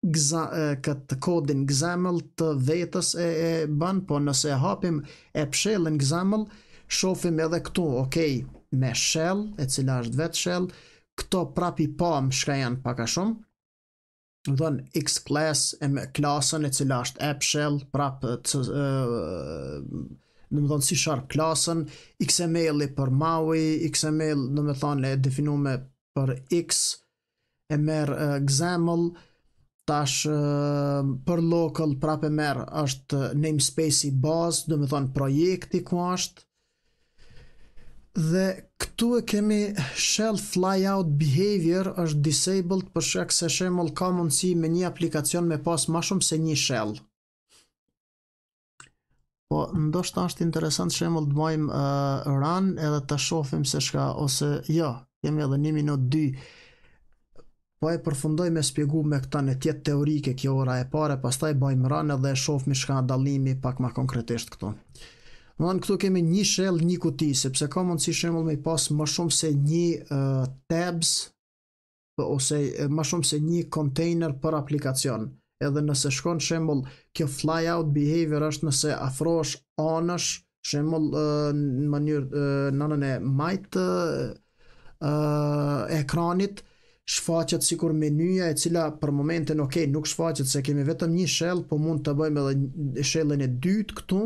gza, këtë kodin gzamel të vetës e, e bën, po nëse hapim e pshelin gzamel, shofim edhe këtu, okej, okay, me shell, e cila është vetë shell, këto prapi pam shka janë paka shumë, më X class e me klasën e cila është app shell, prapë të, në më thonë C sharp klasën, XML i për MAUI, XML në më thonë e definume për X, e merë uh, XAML, tash për local prapë merr është namespace i bazë, do të thon projekti ku është. Dhe këtu e kemi shell flyout behavior është disabled për shkak se shembull ka mundësi me një aplikacion me pas më shumë se një shell. Po ndoshta është interesant shembull të bëjmë uh, run edhe të shohim se çka ose jo, kemi edhe 1 minutë 2. Po e përfundoj me spjegu me këta në tjetë teorike kjo ora e pare, pas taj bajmë rane dhe e shofmi shka dalimi pak ma konkretisht këto. Më në këtu kemi një shell, një kuti, sepse ka mundë si shemull me i pas më shumë se një uh, tabs, po, ose më shumë se një container për aplikacion. Edhe nëse shkon shemull, kjo flyout behavior është nëse afrosh anësh, shemull uh, në mënyrë, uh, në nënën e majtë uh, ekranit, shfaqet si kur menyja e cila për momentin ok nuk shfaqet se kemi vetëm një shell po mund të bëjmë edhe shellën e dytë këtu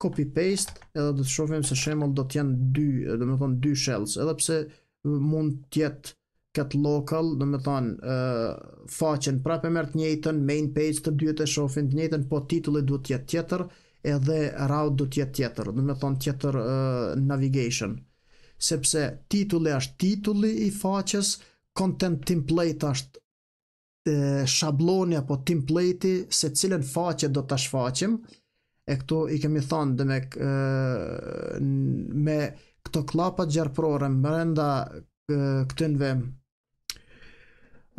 copy paste edhe do të shofim se shembull do të janë dy do të thonë dy shells edhe pse mund të jetë këtë local do të thonë uh, faqen prapë merr të njëjtën main page të dytë e shofim të njëjtën po titulli duhet të jetë tjetër edhe route do të jetë tjetër do të thonë tjetër uh, navigation sepse titulli është titulli i faqes, content template është e shabloni apo template-i se cilën faqe do ta shfaqim. E këtu i kemi thënë me me këto klapa gjerprore brenda këtënve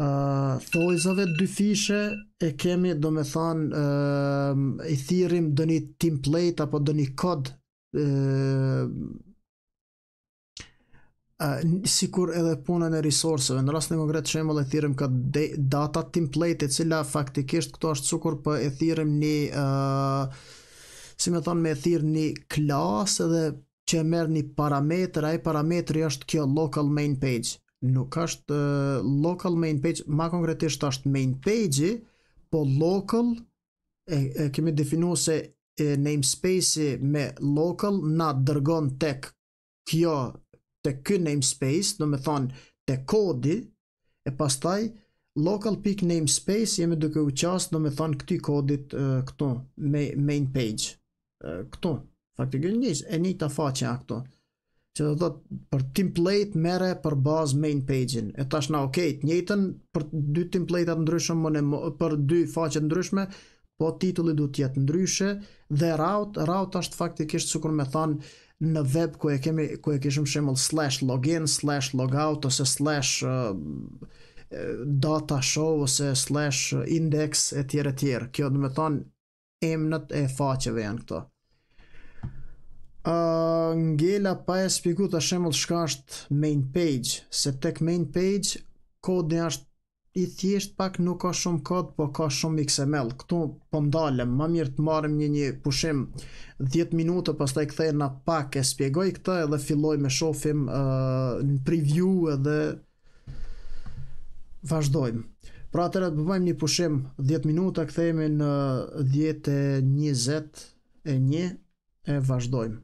Uh, thojzave dy fishe e kemi do me uh, i thirim do një template apo do një kod uh, uh, sikur edhe puna në resourceve. Në rast në konkret shembull e thirrëm ka data template e cila faktikisht këto është cukur po e thirrëm në ë uh, si më thon me thirr një klas edhe që e merë një parametër, aje parametr është kjo local main page. Nuk është uh, local main page, ma konkretisht është main page-i, po local, e, e kemi definu se namespace-i me local, na dërgon tek kjo të ky namespace, do me thonë të kodi, e pas local.namespace jemi duke u qasë do me thonë këti kodit këto, main page, këto, faktikë njështë, e një të faqe a këto, që do thotë për template mere për bazë main page-in, e tash na ok, të njëjtën për dy template-at ndryshme, për dy faqe të ndryshme, po titulli du tjetë ndryshe, dhe route, route ashtë faktikisht sukur me thon në web ku e kemi ku e kishim shembull slash login slash logout ose slash uh, data show ose slash uh, index etj etj kjo do të thonë emnat e faqeve janë këto a uh, ngjela pa e shpjeguar shembull shka është main page se tek main page kodi është i thjesht pak nuk ka shumë kod, po ka shumë XML. Këtu po ndalem, më mirë të marrim një një pushim 10 minuta, pastaj kthehem na pak e shpjegoj këtë edhe filloj me shohim uh, në preview edhe vazhdojmë. Pra atëra të bëjmë një pushim 10 minuta, kthehemi në 10:21 e e vazhdojmë.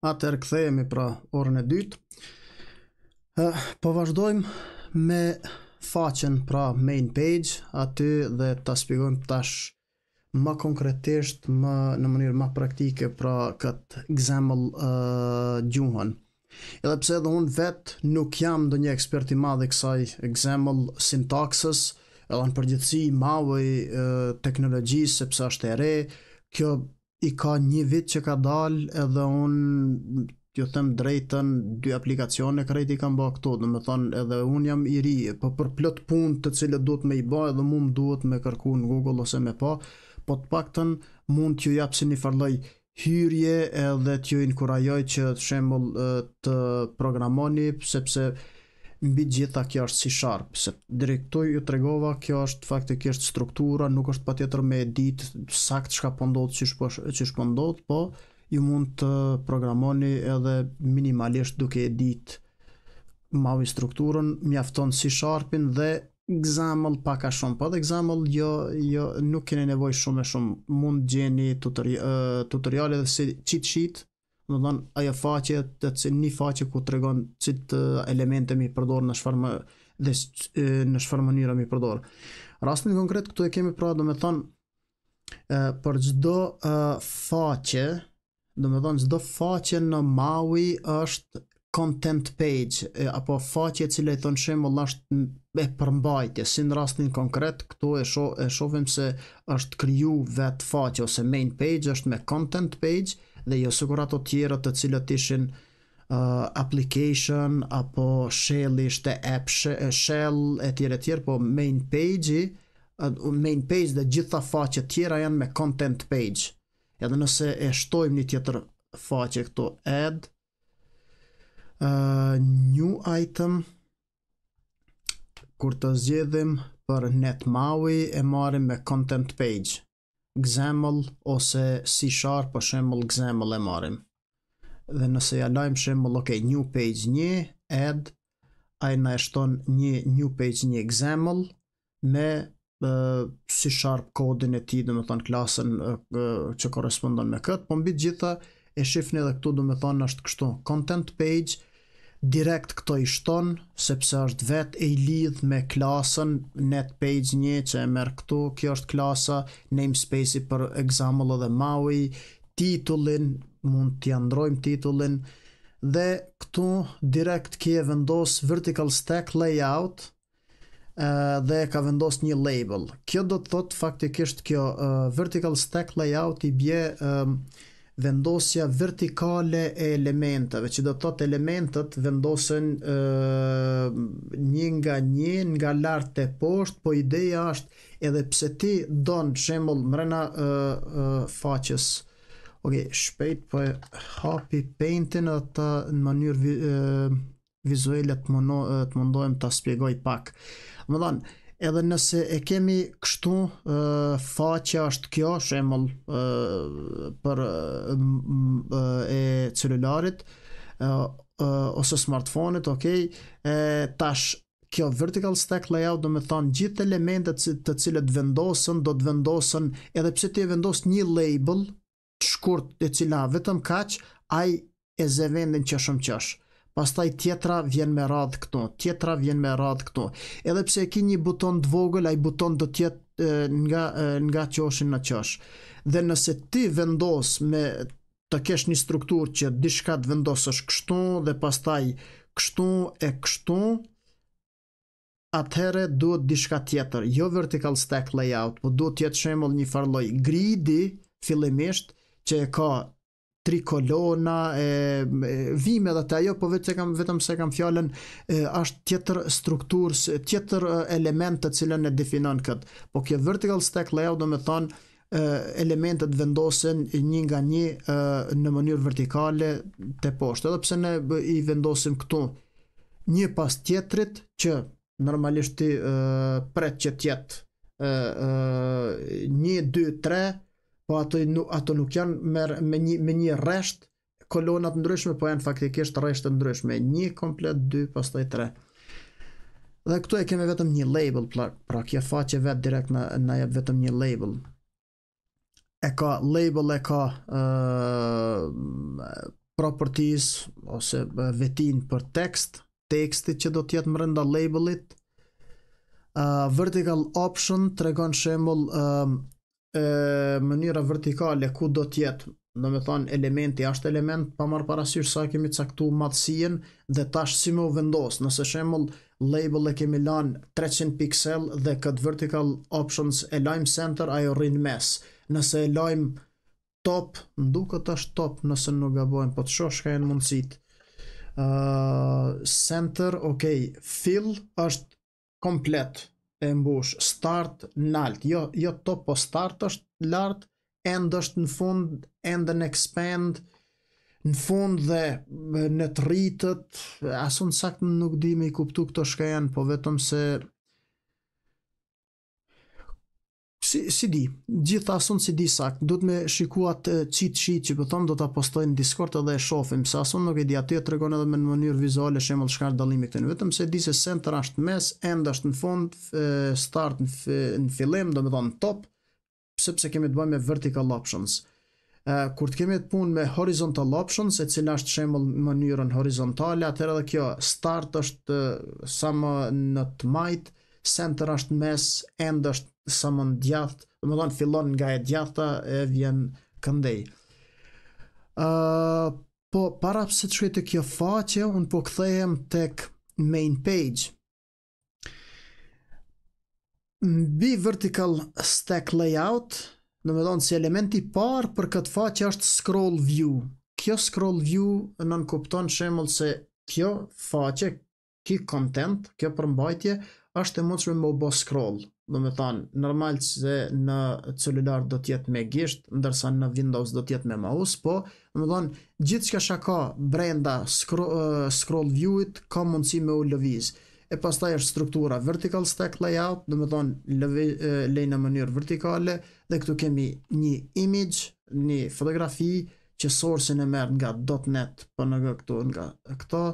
Atër këthejemi pra orën e dytë. Po vazhdojmë me faqen pra main page aty dhe ta spigojmë tash më konkretisht më në mënyrë më praktike pra këtë example uh, gjuhën. Edhe pse edhe unë vet nuk jam ndonjë ekspert i madh i kësaj example sintaksës, edhe në përgjithësi i madh i teknologjisë sepse është e re, kjo i ka një vit që ka dal edhe un ju them drejtën dy aplikacione kredi kanë kam bërë këto, do të thonë edhe un jam i ri, po për plot punë të cilët duhet me i bëj edhe mua më duhet me kërku në Google ose me pa, po të paktën mund t'ju japsin një farloj hyrje edhe t'ju inkurajoj që të shembol të programoni, sepse mbi gjitha kjo është C sharp, se drejtoj ju tregova kjo është faktikisht struktura, nuk është patjetër me edit sakt çka po ndodh, çish po çish po, po ju mund të programoni edhe minimalisht duke edit mavi strukturën, mjafton C sharpin dhe example pak shumë, po edhe example jo, jo, nuk kene nevoj shumë e shumë, mund gjeni tutori, uh, tutoriale dhe si cheat sheet, më dhe në ajo faqe, të që një faqe ku të çit qitë elemente mi përdor në shfarë dhe në shfarë mënyra mi përdor. Rastin konkret, këtu e kemi pra, do me thonë, për gjdo faqe, do me thonë, gjdo faqe në Maui është content page, e, apo faqe cilë e thonë shemë, Allah është e përmbajtje, si në rastin konkret, këtu e, shoh e shofim se është kryu vetë faqe, ose main page është me content page, dhe jo sigur ato tjera të cilët ishin uh, application apo shell ishte app eh, shell e tjera e po main page uh, main page dhe gjitha faqe tjera janë me content page edhe nëse e shtojmë një tjetër faqe këto add uh, new item kur të zgjedhim për net maui e marim me content page XAML ose C Sharp për shembol XAML e marim. Dhe nëse ja lajmë shembol, ok, new page 1, add, a i në eshton një new page 1 XAML me C Sharp kodin e ti, dhe me thonë klasën që korespondon me këtë, po mbi gjitha e shifni edhe këtu dhe me thonë është kështu content page, direkt këto i shton, sepse është vet e i lidh me klasën net page një që e merë këtu, kjo është klasa, namespace-i për example dhe maui, titullin, mund të jandrojmë titullin, dhe këtu direkt kje e vendos vertical stack layout, dhe ka vendos një label. Kjo do të thot faktikisht kjo vertical stack layout i bje vendosja vertikale e elementave, që do të thotë elementët vendosen ë një nga një nga lart te poshtë, po ideja është edhe pse ti don për shembull brenda ë faqes Ok, shpejt po hapi paintin dhe në mënyrë vizuale të mundojmë të spjegoj pak. Më edhe nëse e kemi kështu faqja është kjo shemëll për e cilularit ose okay, ok tash kjo vertical stack layout do me thonë gjithë elementet të cilët vendosën do të vendosën edhe pse të vendosë një label të shkurt e cila vetëm kach aj e zëvendin që shumë qëshë. Pastaj tjetra vjen me radh këtu, tjetra vjen me radh këtu, Edhe pse e ke një buton të vogël, ai buton do të jetë nga nga qoshin në qosh. Dhe nëse ti vendos me të kesh një strukturë që diçka të vendosësh kështu dhe pastaj kështu e kështu, atëherë duhet diçka tjetër, jo vertical stack layout, por duhet të jetë shembull një farloj gridi fillimisht që e ka trikolona e, e vime edhe të ajo po vetë se kam vetëm se kam fjalën është tjetër struktur, tjetër element të cilën e definon kët. Po kjo vertical stack layout do të thonë elementet vendosen një nga një në mënyrë vertikale të poshtë, edhe pse ne i vendosim këtu një pas tjetrit që normalisht i pret që tjetë 1, 2, 3 po ato, ato nuk janë me, me, një, me një kolona kolonat ndryshme, po janë faktikisht resht të ndryshme, një komplet, dy, pastaj tre. Dhe këtu e kemi vetëm një label, pra, pra faqe vetë direkt në, vetëm një label. E ka label, e ka uh, properties, ose vetin për tekst, tekstit që do tjetë mërënda labelit, uh, vertical option të regon shemull uh, e, mënyra vertikale ku do të jetë. Do të thonë elementi është element pa marr parasysh sa kemi caktuar madhësinë dhe tash si më vendos, nëse shembull label e kemi lënë 300 pixel dhe kët vertical options e lajm center ajo rrin mes. Nëse e lajm top, duket tash top nëse nuk gabojmë, po të shosh ka janë mundësitë. Uh, center, okay, fill është komplet, e mbush start nalt jo jo top po start është lart end është në fund end në expand në fund dhe në të rritët asun sakt nuk di me kuptu këto shka po vetëm se si, si di, gjitha asun si di sak, po do të me shikuat qitë uh, qitë që pëthom do të apostoj në Discord edhe e shofim, se asun nuk e di aty e të regon edhe me në mënyrë vizuale shemëll shkar dalimi këtë në vetëm, se di se center ashtë mes, end ashtë në fund, start në, fillim, do me thonë top, sepse kemi të bëjmë me vertical options. Uh, kur të kemi të punë me horizontal options, e cila është shemëll mënyrën horizontale, atër edhe kjo start është uh, sa më në të majtë, center është mes, end është sa më në dhe më dhonë fillon nga e djathta e vjen këndej. Uh, po, para pëse të shkëtë kjo faqe, unë po këthejmë tek main page. Në bi vertical stack layout, në më dhonë si elementi parë për këtë faqe është scroll view. Kjo scroll view nënkupton shemëllë se kjo faqe, kjo content, kjo përmbajtje, është e mundshme me bo scroll, do të thon, normal se në celular do të jetë me gisht, ndërsa në Windows do të jetë me mouse, po, do të thon, gjithçka që ka brenda scroll, uh, scroll view-it ka mundësi me u lëviz. E pastaj është struktura vertical stack layout, do të thon, lëvizje në mënyrë vertikale dhe këtu kemi një image, një fotografi që source-in e merr nga .net, po nga këtu nga këto,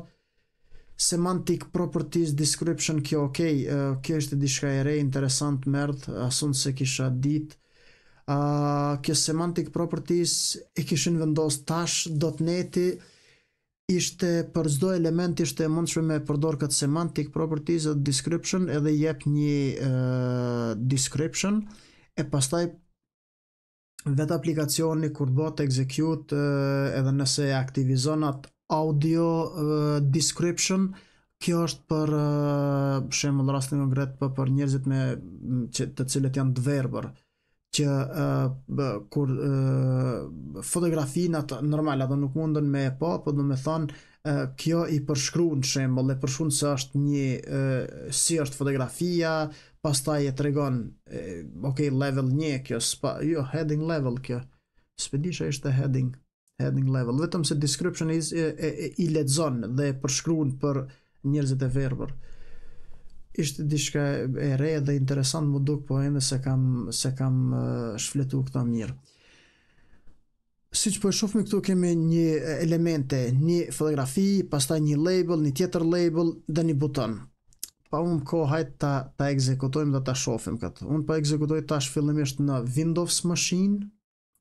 semantic properties description kjo ok uh, kjo është diçka e re interesant merd asun se kisha dit uh, kjo semantic properties e kishin vendos tash .neti ishte për çdo element ishte e mundshme me përdor këtë semantic properties e description edhe jep një uh, description e pastaj vetë aplikacioni kur bëhet execute edhe nëse aktivizon atë audio uh, description. Kjo është për uh, shembull rastin e për, për njerëzit me që, të cilët janë të verbër që uh, eh, bë, kur uh, fotografinë ato normal ato nuk mundën me pa, po, po do të thonë, uh, kjo i përshkruan shembull e për shkak se është një uh, si është fotografia pastaj e tregon okay level 1 kjo spa, jo heading level kjo spedisha ishte heading heading level, vetëm se description is, e, e, e, i ledzon dhe përshkruan për njerëzit e verbër. Ishte diçka e re dhe interesant më duk, po ende se kam, se kam uh, shfletu këta mirë. Si që po e shofëmi këtu kemi një elemente, një fotografi, pastaj një label, një tjetër label dhe një buton. Pa unë ko ta, ta ekzekutojmë dhe ta shofim këtë. Unë pa po ekzekutoj tash fillimisht në Windows Machine,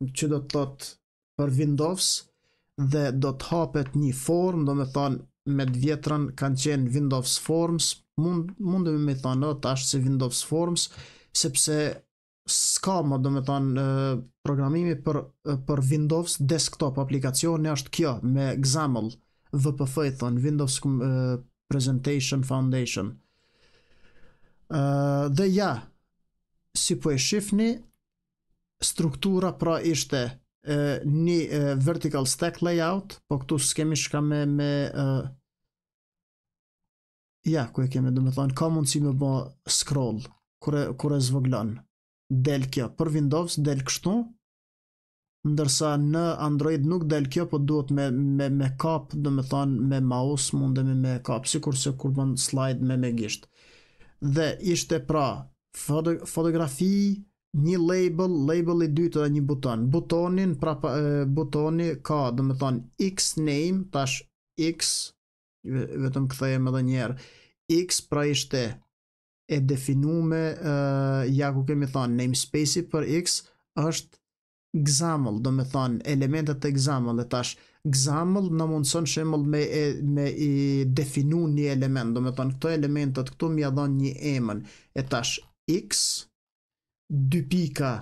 që do të thotë për Windows dhe do të hapet një form, do me thonë me të vjetrën kanë qenë Windows Forms, mund, mund me thonë në të ashtë si Windows Forms, sepse s'ka më do me thonë programimi për, për Windows desktop aplikacioni është kjo, me example, dhe për thonë, Windows uh, Presentation Foundation. Uh, dhe ja, si po e shifni, struktura pra ishte një vertical stack layout, po këtu s'kemi shka me, me ja, ku e kemi, dhe me thonë, ka mundësi me bo scroll, kure, zvoglon, del kjo, për Windows del kështu, ndërsa në Android nuk del kjo, po duhet me, me, me kap, dhe me thonë, me mouse mundemi me kap, si kurse kur bën slide me me gisht. Dhe ishte pra, fotografi, një label, label i dytë dhe një buton. Butonin, pra, e, butoni ka, dhe me thonë, x name, tash x, vetëm këthejmë edhe njerë, x pra ishte e definu me, e, ja ku kemi thonë, namespace-i për x është example, dhe me thonë, elementet e example, dhe tash, example në mundëson shemëll me, e, me i definu një element, do me thonë, këto elementet, këto mjë adhon një emën, e tash x, dy pika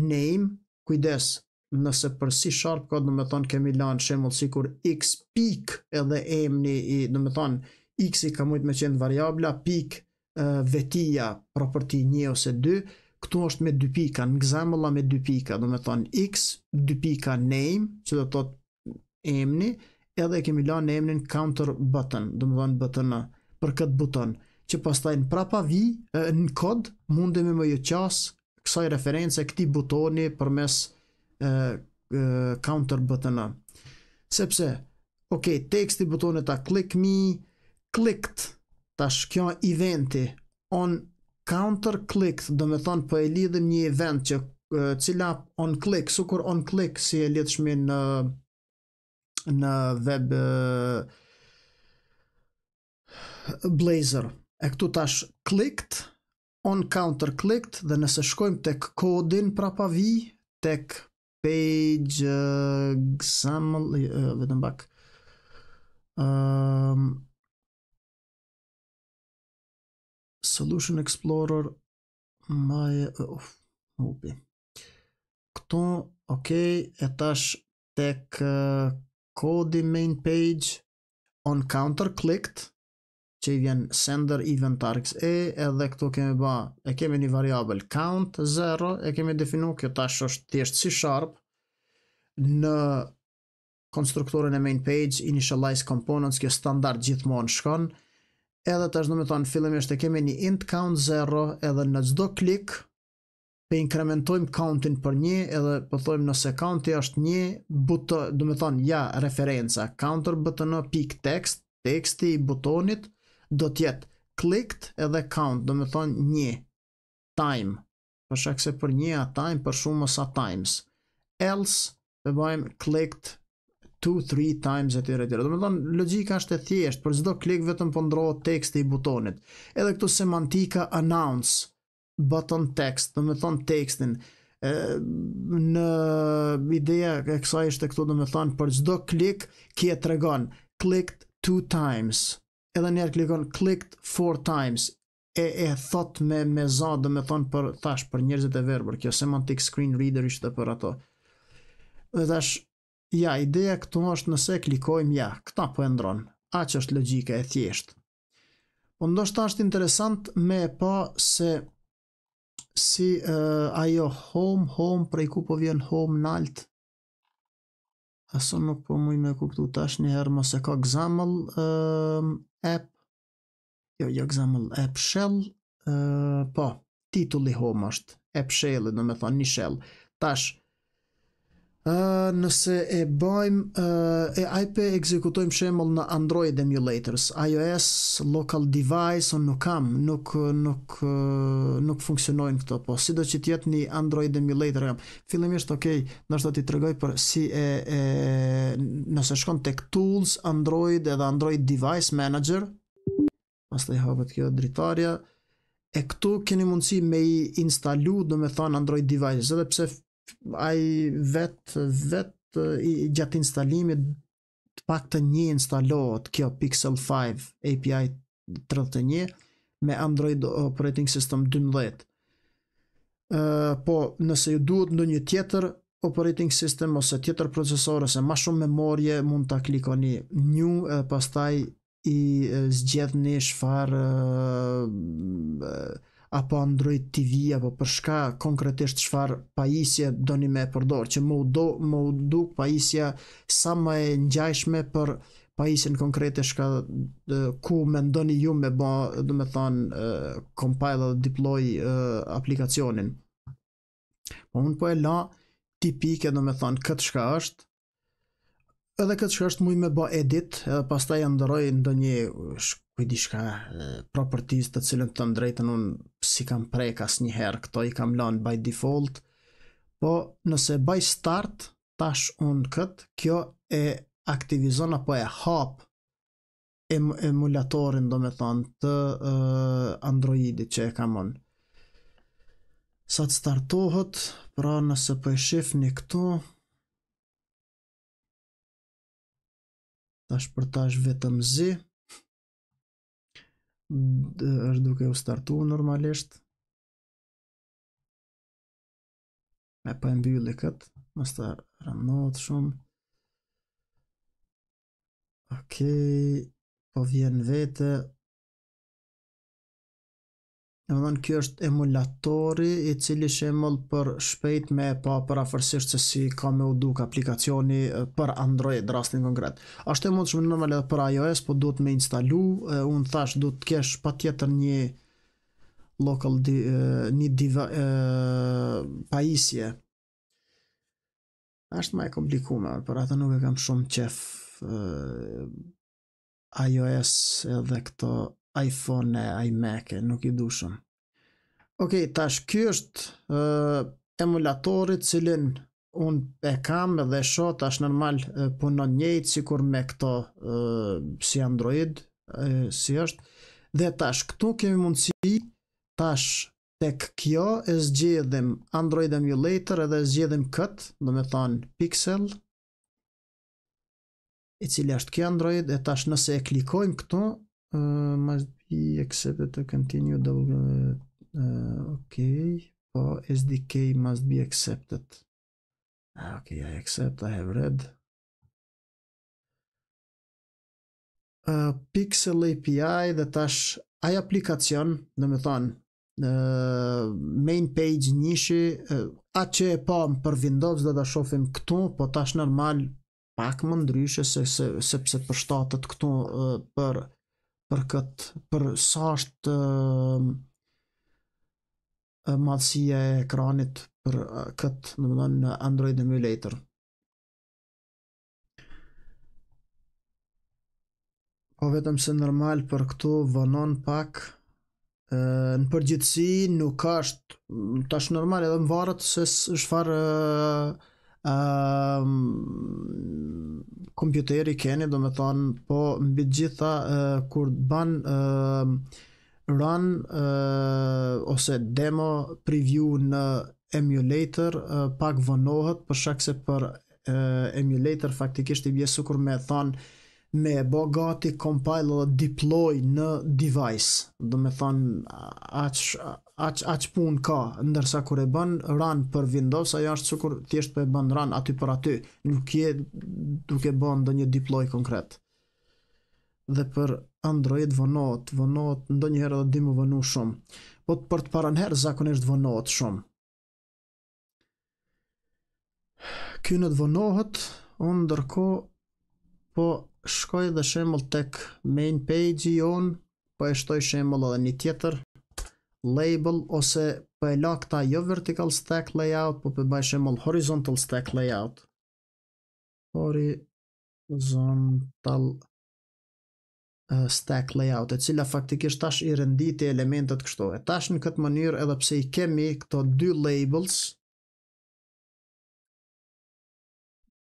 name, kujdes, nëse për si sharp kod në me thonë kemi lanë shemull si kur x pik edhe emni i në me thonë x i ka mujtë me qenë variabla, pik vetia property një ose dy, këtu është me dy pika, në gzamëlla me dy pika, në me thonë x, dy pika name, që dhe thotë emni, edhe kemi lanë emnin counter button, në me thonë button për këtë buton, që pas në prapa vi, në kod, mundemi me ju jo qasë kësaj referenës këti butoni për mes e, e, counter button a Sepse, ok, teksti butoni ta click me, clicked, ta shkjo eventi, on counter clicked, do me thonë për po e lidhëm një event që e, cila on click, sukur kur on click si e lidhë në, në web e, blazer, e këtu tash clicked, on counter clicked, dhe nëse shkojmë tek kodin prapa vi, tek page uh, example, uh, vetëm bak, um, ehm, solution explorer, my, uh, upi. këtu, ok, e tash tek uh, kodi main page, on counter clicked, që i vjen sender event args e edhe këtu kemi ba e kemi një variabel count 0 e kemi definu kjo tash është thjesht si sharp në konstruktorin e main page initialize components kjo standard gjithmonë shkon edhe tash do të thonë fillimisht e kemi një int count 0 edhe në çdo klik pe inkrementojmë countin për një edhe po thojmë nëse counti është një buto, do thonë ja referenca text, teksti i butonit do të jetë clicked edhe count, do të thonë një time. Për shkak se për një a time për shumë sa times. Else të bëjmë clicked 2 3 times etj etj. Do të thonë logjika është e thjeshtë, për çdo klik vetëm po ndrohet teksti i butonit. Edhe këtu semantika announce button text, do të thonë tekstin e, në ideja e kësaj është këtu do të thonë për çdo klik kje tregon clicked 2 times edhe njerë klikon clicked four times e e thot me me za do me thon për thash për njerëzit e verbër kjo semantic screen reader ishte për ato dhe thash ja ideja këtu është nëse klikojmë ja këta po e ndron a që është logjika e thjesht po ndoshtë është interesant me e pa se si uh, ajo home home prej ku po vjen home nalt aso nuk po muj me kuptu tash njëherë mos e ka gzamëll uh, app, jo, jo example, app shell, po, titulli home është, app shell, në me thonë, një shell, tash, uh, nëse e bëjmë uh, e IP ekzekutojmë shembull në Android emulators, iOS local device on nuk kam, nuk nuk nuk funksionojnë këto, po sidoqoftë jetë në Android emulator. Fillimisht ok, ndoshta ti tregoj për si e, e nëse shkon tek tools Android edhe Android device manager, pastaj hapet kjo dritarja e këtu keni mundësi me i instalu, do me thonë, Android devices, edhe pse ai vet vet i gjatë instalimit të pak të një instalohet kjo Pixel 5 API 31 me Android Operating System 12. Uh, po nëse ju duhet ndonjë tjetër operating system ose tjetër procesor ose më shumë memorie mund ta klikoni new e pastaj i zgjedhni çfarë uh, uh, apo Android TV apo për shka konkretisht çfarë pajisje doni më përdor që më do më duk pajisja sa më e njajshme për pajisjen konkrete shka dhe, ku mendoni ju me bë, do të thon uh, compile dhe deploy aplikacionin. Po un po e la tipike do të thon këtë shka është edhe këtë që është mujnë me bo edit, edhe pas ta e ndëroj ndë një shkuj di shka properties të cilën të ndrejtën unë si kam prejk as njëherë, këto i kam lanë by default, po nëse by start, tash unë këtë, kjo e aktivizon apo e hap em emulatorin do me thonë të uh, Androidi që e kam unë. Sa të startohet, pra nëse për po e shifë një këto, tash për tash vetëm zi është duke u startu normalisht me pa mbylli këtë mos ta rënohet shumë Okej, po vjen vete, Në më kjo është emulatori i cili shemëll për shpejt me pa për afërsisht se si ka me u duk aplikacioni për Android rastin konkret. Ashtë e mund shumë normal edhe për iOS, po duhet me instalu, unë thash duhet të kesh pa tjetër një local di, një diva, e, paisje. Ashtë ma e komplikume, për atë nuk e kam shumë qef e, iOS edhe këto iPhone, iMac, nuk i dushëm. Ok, tash kjo është uh, emulatorit cilin unë e kam dhe shot tash normal uh, punon njëjtë si kur me këto uh, si Android, uh, si është. Dhe tash këtu kemi mundësi tash tek kjo e zgjedhim Android Emulator edhe e zgjedhim këtë, dhe me thonë Pixel, i cili është kjo Android, e tash nëse e klikojmë këtu, must be accepted to continue the uh, okay po SDK must be accepted okay I accept I have read Uh, Pixel API dhe tash ai aplikacion, do të thon, uh, main page nishi uh, atë që e për Windows do ta shohim këtu, po tash normal pak më ndryshe se se sepse përshtatet këtu uh, për për këtë, për sa është ehm, madhësia e ekranit për këtë në Android emulator. Po vetëm se normal për këtu vënon pak, në përgjithësi nuk është, tash normal edhe më varet se shfarë, Ehm, kompjuteri keni, do me thonë, po mbi gjitha uh, kur ban uh, run uh, ose demo preview në emulator uh, pak vënohet për shak se për uh, emulator faktikisht i bje sukur me thonë me bo gati compile dhe deploy në device do me thonë aq, aq, aq pun ka, ndërsa kur e bën ran për Windows, ajo është sukur tjesht për po e bën ran aty për aty, nuk je duke bën ndonjë një konkret. Dhe për Android vënot, vënot, ndonjëherë një herë dhe di më vënu shumë, po të për të parën herë zakonisht vënot shumë. Kjo në të vënohët, ndërko, po shkoj dhe shemëll tek main page i onë, po e shtoj shemëll edhe një tjetër label ose po e la këta jo vertical stack layout, po po bëj shembull horizontal stack layout. Horizontal uh, stack layout, e cila faktikisht tash i renditi elementet kështu. E tash në këtë mënyrë edhe pse i kemi këto dy labels,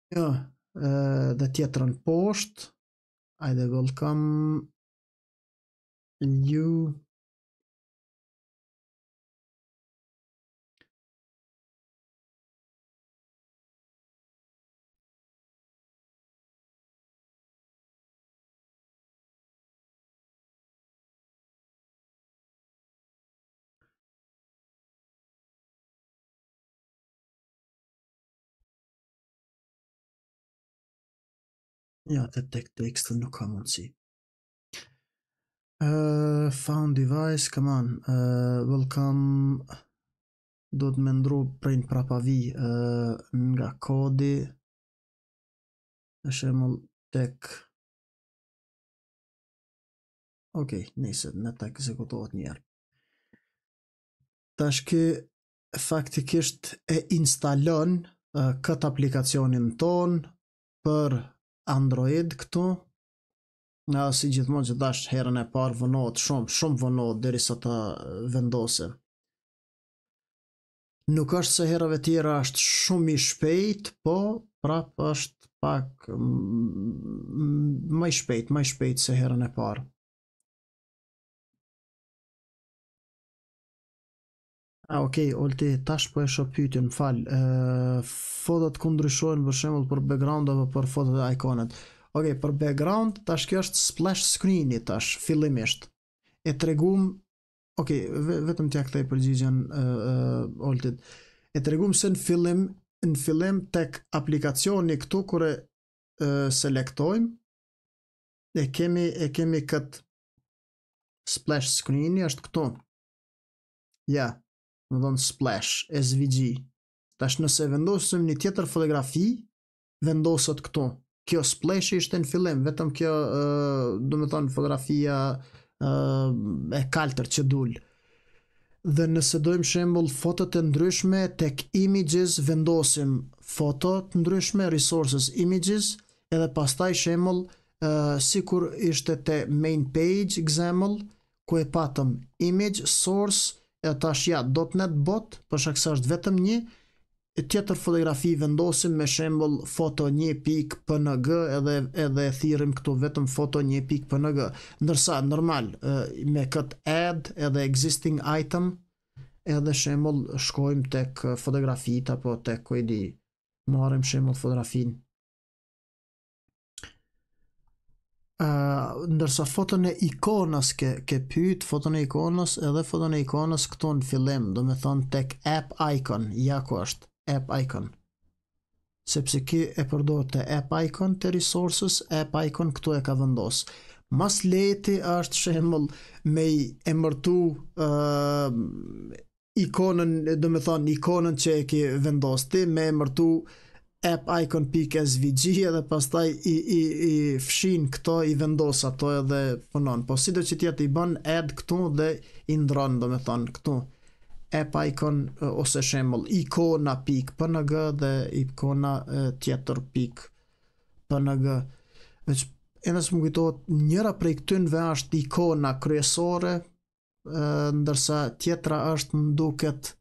Jo, uh, dhe tjetërën post, ajde, welcome, new, Ja, të tek tekstën nuk ka mundësi. Uh, found device, come on, uh, welcome, do të me ndru prejnë prapa vi nga kodi, e shemull tek, ok, nëjse, në tek ekzekutohet njerë. Tash kë faktikisht e instalon këtë aplikacionin ton për Android këtu, a, si gjithmonë që dashtë herën e parë vënohet shumë, shumë vënohet derisa sa të vendose. Nuk është se herëve tjera është shumë i shpejt, po prap është pak më i shpejt, më i shpejt se herën e parë. A, okej, okay, olti, tash po e pytin, falë, fotot ku ndryshojnë për shemull për background dhe për fotot e ikonet. Okej, për background, tash kjo është splash screen-i tash, fillimisht. E tregum, okej, okay, vetëm tja këtej përgjigjen, uh, oltit, e tregum se në fillim, në fillim tek aplikacioni këtu kure selektojmë, e kemi, e kemi këtë splash screen-i, është këtu. Ja, më dhënë Splash, SVG. Tash nëse vendosëm një tjetër fotografi, vendosët këto. Kjo Splash ishte në fillim, vetëm kjo, du me thonë, fotografia e kaltër që dulë. Dhe nëse dojmë shembol fotot e ndryshme, tek images vendosim fotot ndryshme, resources images, edhe pastaj shembol si kur ishte te main page example, ku e patëm image source, e tash ja, .net bot, për është vetëm një, e tjetër fotografi vendosim me shembol foto 1.png edhe, edhe e thirim këtu vetëm foto 1.png nërsa normal me këtë add edhe existing item edhe shembol shkojmë tek fotografit apo tek kujdi, marim shembol fotografin ndërsa foton e ikonës ke, ke pyt, foton e ikonës edhe foton e ikonës këtu në fillim, do me thonë tek app icon, ja ku është, app icon. Sepse ki e përdor të app icon të resources, app icon këtu e ka vendosë. Mas leti është shemëll me i emërtu uh, ikonën, do me thonë ikonën që e ki vendosti, me emërtu ikonën, app icon pick svg edhe pastaj i i i fshin këto i vendos ato edhe punon po si do që tjetë i bën add këtu dhe i ndron do me thonë këtu app icon ose shemull ikona pick png dhe ikona tjetër pik png veç e nësë më kujtohet njëra prej këtynve është ikona kryesore ndërsa tjetra është në duket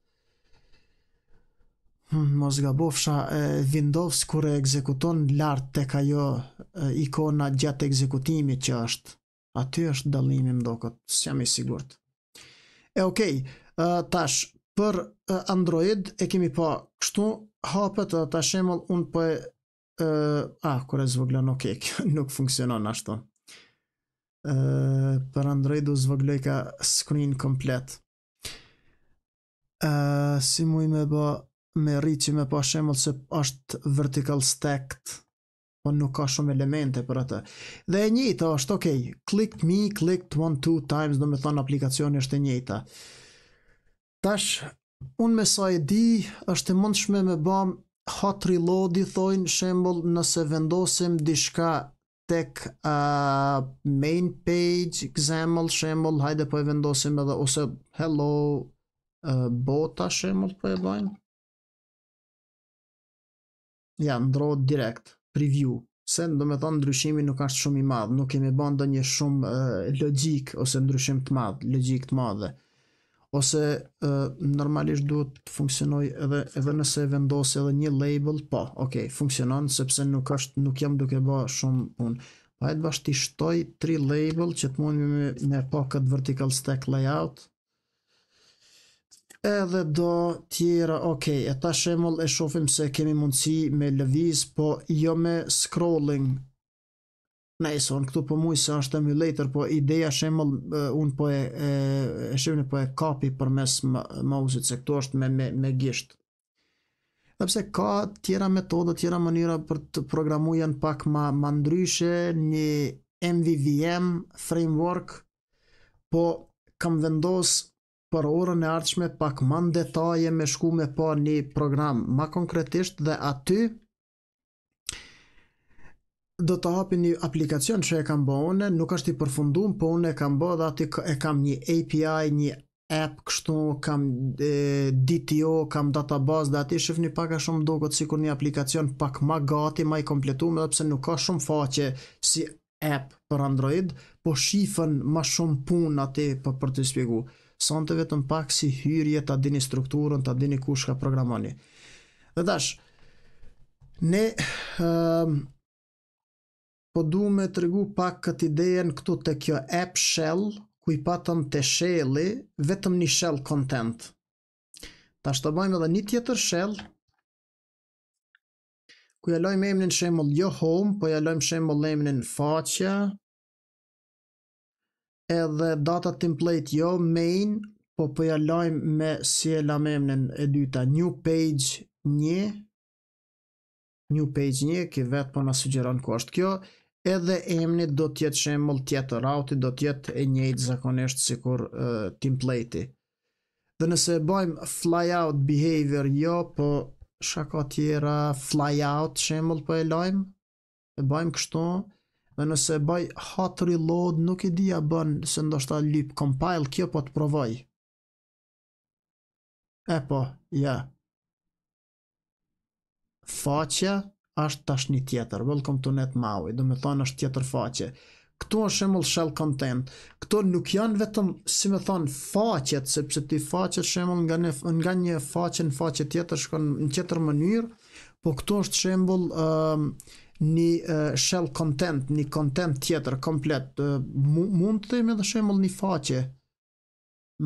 Hmm, mos gabofsha e Windows kur e ekzekuton lart tek ajo e, ikona gjatë ekzekutimit që është aty është dallimi më dokot s'jam i sigurt e okay tash për e, Android e kemi pa kështu hapet ta shembull un po e, e a kur e zvoglon okay <laughs> kjo nuk funksionon ashtu e, për Android u zvogloi ka screen komplet e, si muj me bë ba me rritë që me pa shemëll se është vertical stacked, po nuk ka shumë elemente për atë. Dhe e njëta është, ok, okay, click me, click one, two times, do me thonë aplikacioni është e njëta. Tash, unë me sa e di, është e mundshme me bëm hot reload, i thojnë shemëll, nëse vendosim dishka tek uh, main page, example, shemëll, hajde po e vendosim edhe, ose hello, uh, bota shemëll po e bëjmë ja, ndrohet direkt, preview, se do me thonë ndryshimi nuk është shumë i madhë, nuk kemi bënë një shumë uh, logik ose ndryshim të madhë, logik të madhe. Ose uh, normalisht duhet të funksionoj edhe, edhe nëse vendosë edhe një label, po, ok, funksionon, sepse nuk, është, nuk jam duke bërë shumë punë. Pa po, e të bashkë të shtoj tri label që të mund me, me po këtë vertical stack layout, edhe do tjera, ok, e ta shemull e shofim se kemi mundësi me lëviz, po jo me scrolling, në e sonë, këtu po mui se është emulator, po ideja shemëll, unë po e, e, e po e kapi për mes mausit, se këtu është me, me, me gisht. Dhe ka tjera metoda, tjera mënyra për të programu janë pak ma, ma ndryshe, një MVVM framework, po kam vendosë për orën e ardhshme pak më në detaje me shku me pa një program ma konkretisht dhe aty do të hapi një aplikacion që e kam bë une, nuk është i përfunduar, po unë e kam bë dhe aty e kam një API, një app kështu, kam e, DTO, kam database dhe aty shifni pak a shumë dogot si kur një aplikacion pak ma gati, ma i kompletu, me dhe pse nuk ka shumë faqe si app për Android, po shifën ma shumë pun aty për për të spjegu son të vetëm pak si hyrje të adini strukturën, të adini kush ka programoni. Dhe dash, ne um, po du me të regu pak këtë idejen këtu të kjo app shell, ku i patëm të shelli, vetëm një shell content. Ta shtë bëjmë edhe një tjetër shell, ku jalojmë emnin shemull jo home, po jalojmë shemull emnin faqja, edhe data template jo main po po lajm me si e lamemnen e dyta new page 1 new page 1 ki vet po na sugjeron ku është kjo edhe emni do të jetë shembull tjetër auti do tjetë e njëjtë zakonisht sikur kur template-i dhe nëse bëjmë fly out behavior jo po shaka tjera fly out shembull po e lajm e bëjmë kështu dhe nëse baj hot reload nuk i dija bën se ndoshta lip compile kjo po të provoj. E po, ja. Faqja është tash një tjetër, welcome to net maui, me thonë është tjetër faqje. Këtu është shemull shell content, këtu nuk janë vetëm, si me thonë, faqjet, sepse ti faqjet shemull nga një faqje në faqje tjetër, shkon në tjetër mënyrë, po këtu është shemull, një uh, shell content, një content tjetër komplet, uh, mund të themi edhe shembull një faqe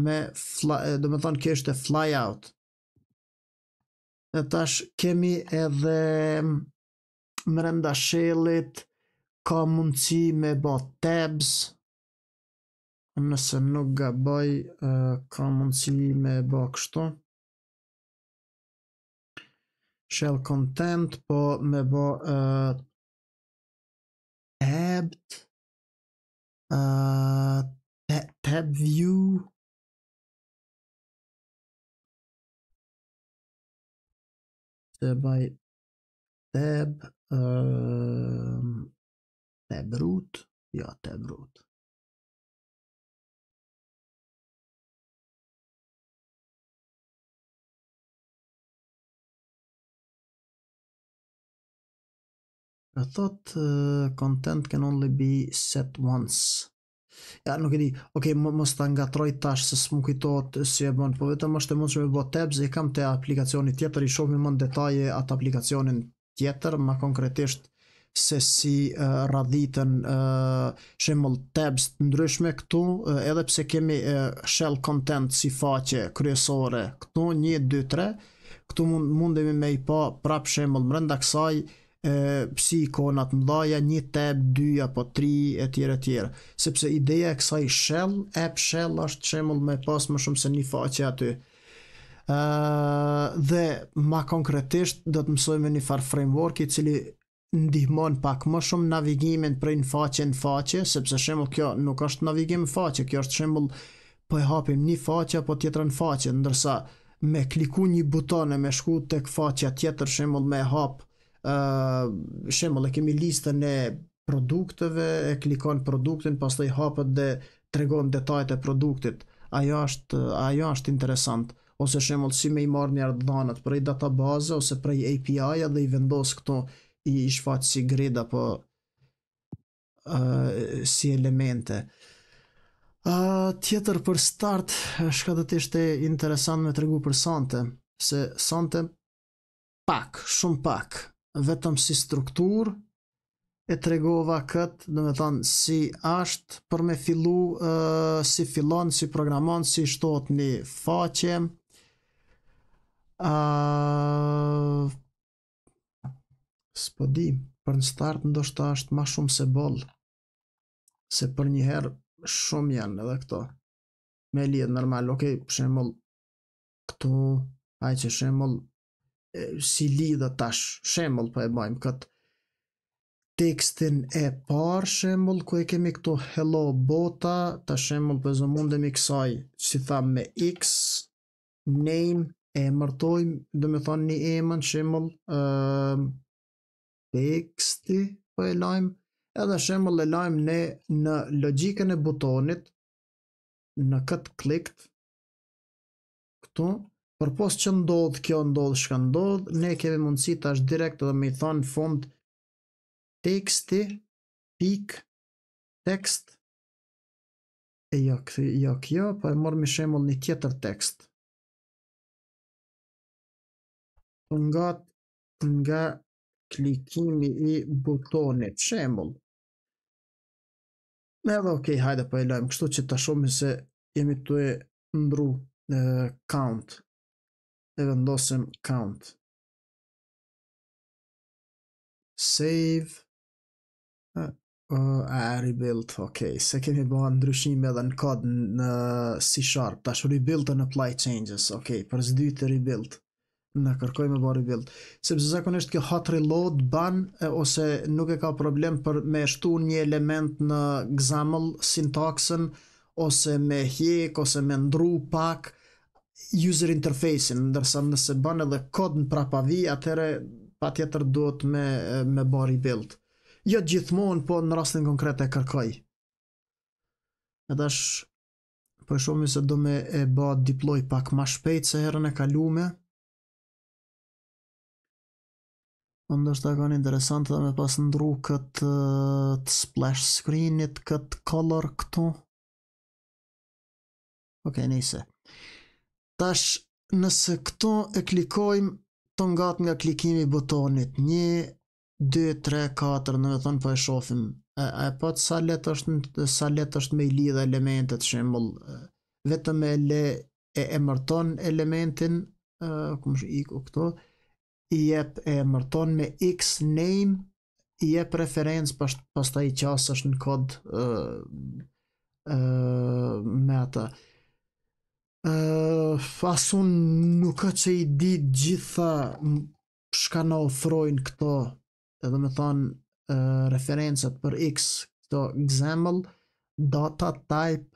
me fly, do të thonë kështë është fly out. E tash kemi edhe mrenda shellit ka mundësi me bë tabs. Nëse nuk gaboj, uh, ka mundësi me bë kështu. Shell content på med vad uh, eh, eh, tabbed. Uh, tab view. Tab by tab. Uh, eh, tab root. Ja, tab root. E thot, uh, content can only be set once. Ja, nuk e di, më mos të trojt tash se s'mu kujtojt si e bën po vetëm është e mund që me bëtë tabs E kam të aplikacionit tjetër, i shofim më në detaje atë aplikacionin tjetër, ma konkretisht se si uh, radhitën uh, shemull tabs të ndryshme këtu uh, edhe pse kemi uh, shell content si faqe kryesore këtu 1 2 3 këtu mund mundemi me i pa prap shemull brenda kësaj uh, e, si ikonat mdhaja, një tab, 2 apo tri, e etj Sepse ideja e kësaj shell, app shell, është shemull me pas më shumë se një faqe aty. Uh, dhe ma konkretisht do të mësojmë një far framework i cili ndihmon pak më shumë navigimin prej një faqe në faqe, sepse shemull kjo nuk është navigim në faqe, kjo është shemull po e hapim një faqe apo tjetër në faqe, ndërsa me kliku një buton e me shku tek faqja tjetër shemull me hap uh, shembull e kemi listën e produkteve, e klikon produktin, pastaj hapet dhe tregon detajet e produktit. Ajo është ajo është interesant ose shembull si më i marrni ardhënat për i databazë ose për API-ja dhe i vendos këto i shfaq si grid apo uh, si elemente. uh, tjetër për start Shka do të ishte interesant me tregu për sante, se sante pak, shumë pak, vetëm si struktur e tregova këtë, dhe me thonë, si ashtë për me fillu, uh, si fillon, si programon, si shtot një faqe. Uh, s'po di, për në start ndoshta është ma shumë se bol, se për një herë shumë janë edhe këto. Me lidhë normal, okej, okay, për shemëll, këtu, ajë që shemëll, si lidhë tash shembol për po e bajmë këtë tekstin e parë shembol ku e kemi këto hello bota ta shembol për po zëmundemi kësaj si thamë me x name e mërtojmë dhe me thonë një emën shembol teksti për po e lajmë edhe shembol e lajmë ne në logikën e butonit në këtë klikt këtu Por pos që ndodh, kjo ndodh, shka ndodh, ne kemi mundësi tash direkt dhe me i thonë fund teksti, pik, tekst, e jo, këthi, jo, kjo, po e mërë me shemull një tjetër tekst. Nga, nga klikimi i butonit, shemull. Ne dhe, okej, hajde, po e lojmë, kështu që të shumë se jemi të e ndru count e vendosim count. Save. Uh, uh, rebuild, ok, se kemi bëha ndryshime edhe në kod në C Sharp, ta shë rebuild and apply changes, ok, për së dy të rebuild, në kërkoj me bëha rebuild, sepse zakonisht kjo hot reload ban, ose nuk e ka problem për me shtu një element në XAML syntaxën, ose me hjek, ose me ndru pak, ose user interface-in, ndërsa nëse bën edhe kod në prapavi, atëre pa tjetër duhet me, me bo rebuild. Jo gjithmonë, po në rastin konkret e kërkoj. Edash, dash, po shoh më se do me e bo deploy pak ma shpejt se herën e kaluam. Po ndështë të kanë interesant dhe me pas ndru këtë të splash screenit, këtë color këtu. Ok, nëjse. Nice. Tash, nëse këto e klikojmë, të ngat nga klikimi butonit, një, 2, 3, 4, në me thonë po e shofim, e, e po të sa letë është, sa është me i lidhe elementet, shemull, vetëm e le, e emërton elementin, e, kumë shë këto, i jep e emërton me x name, i jep referens pas, pas ta i qasë është në kod e, e, me ata. Uh, asun nuk ka që i di gjitha shka në ofrojnë këto edhe me thonë uh, referencët për x këto example data type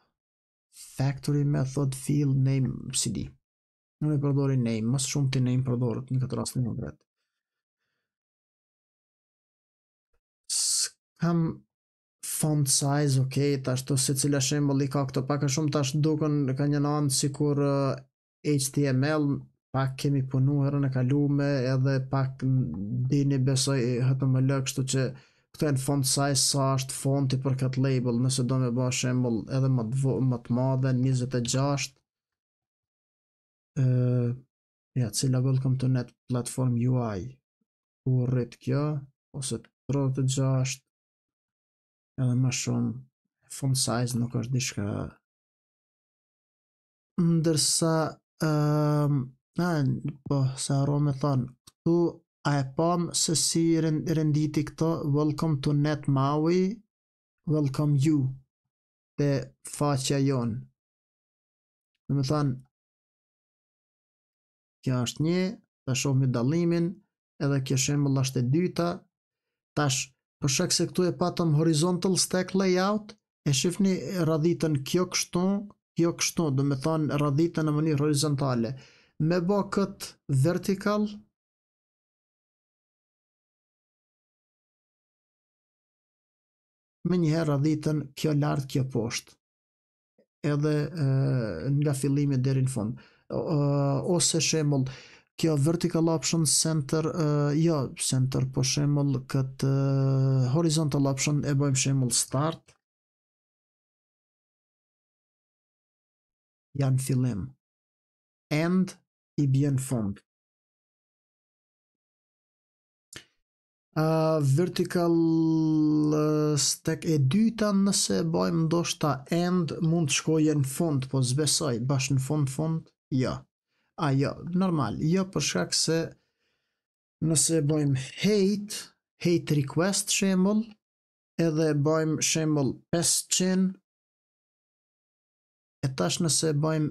factory method field name cd nuk e përdori name mas shumë ti name përdorët në këtë rast në vret kam font size, ok, tash të se cila shembol i ka këto pak e shumë tash duken ka një nanë si kur uh, eh, HTML, pak kemi punu herën e kalume edhe pak dini besoj hëtë eh, më lë kështu që këto e në font size sa është fonti për këtë label, nëse do me ba shembol edhe më të, më të madhe, 26, uh, eh, ja, yeah, cila welcome to net platform UI, kur rritë kjo, ose 36, edhe më shumë font size nuk është diçka ndërsa ëm ehm, um, na po sa rome thon tu a e pam se si renditi këto welcome to net maui welcome you te faqja jon do thon kjo është një ta i dallimin edhe kjo shembull është e dyta tash për shak se këtu e patëm horizontal stack layout, e shifni radhitën kjo kështu, kjo kështu, do me thonë radhitën në mëni horizontale. Me bo këtë vertical, me njëherë radhitën kjo lartë kjo poshtë, edhe nga fillimi dherin fundë ose shemull kjo vertical option center uh, jo center po shemull këtë uh, horizontal option e bëjmë shemull start janë fillim end i bjen fund uh, vertical uh, stack e dyta nëse bëjmë ndoshta end mund të shkojë në fund po zbesoj bash në fund fund jo ja a jo, normal, jo për shkak se nëse bëjmë hate, hate request shembol, edhe bëjmë shembol 500, e tash nëse bëjmë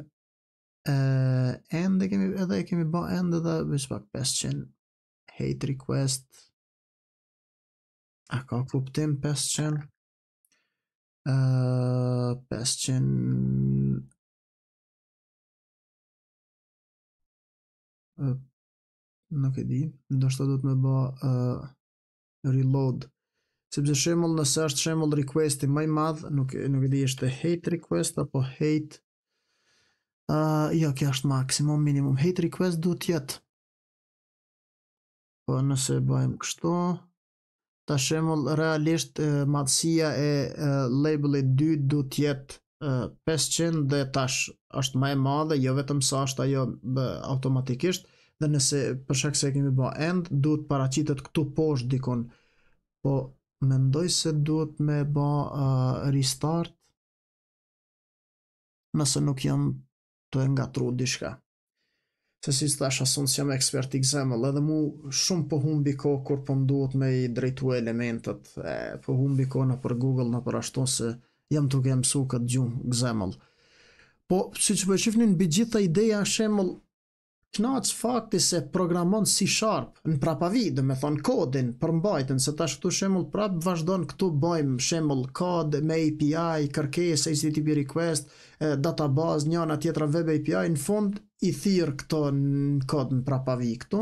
eh, e end kemi edhe e kemi bë end edhe bis pak 500 hate request a ka kuptim 500 e eh, nuk e di, ndoshta do të më bë uh, reload. Sepse shembull nëse është shembull request i më i madh, nuk e nuk e di është hate request apo hate uh, jo, kjo është maksimum minimum hate request do të jetë. Po nëse bëjmë kështu, ta shembull realisht uh, madhësia e uh, label 2 do të jetë 500 dhe tash është më e madhe, jo vetëm sa është ajo bë, automatikisht, dhe nëse për shkak se kemi bë end, duhet paraqitet këtu poshtë dikon. Po mendoj se duhet me bë uh, restart. Nëse nuk jam të ngatru diçka. Se si të thash asun si jam ekspert i gzemë, edhe mu shumë po humbi ko kur po duhet me i drejtu elementet, e, po humbi ko në për Google, në për ashtu se jam tuk e mësu këtë gjumë gëzemëll. Po, si që për po shifnin, bi gjitha ideja shemëll, knaqë fakti se programon si sharp, në prapavi, dhe me thonë kodin, përmbajten, se ta këtu shemëll prapë vazhdojnë këtu bëjmë shemëll kod, me API, kërkes, HTTP request, database, njëna tjetra web API, në fund, i thirë këto në kod në prapavi këtu,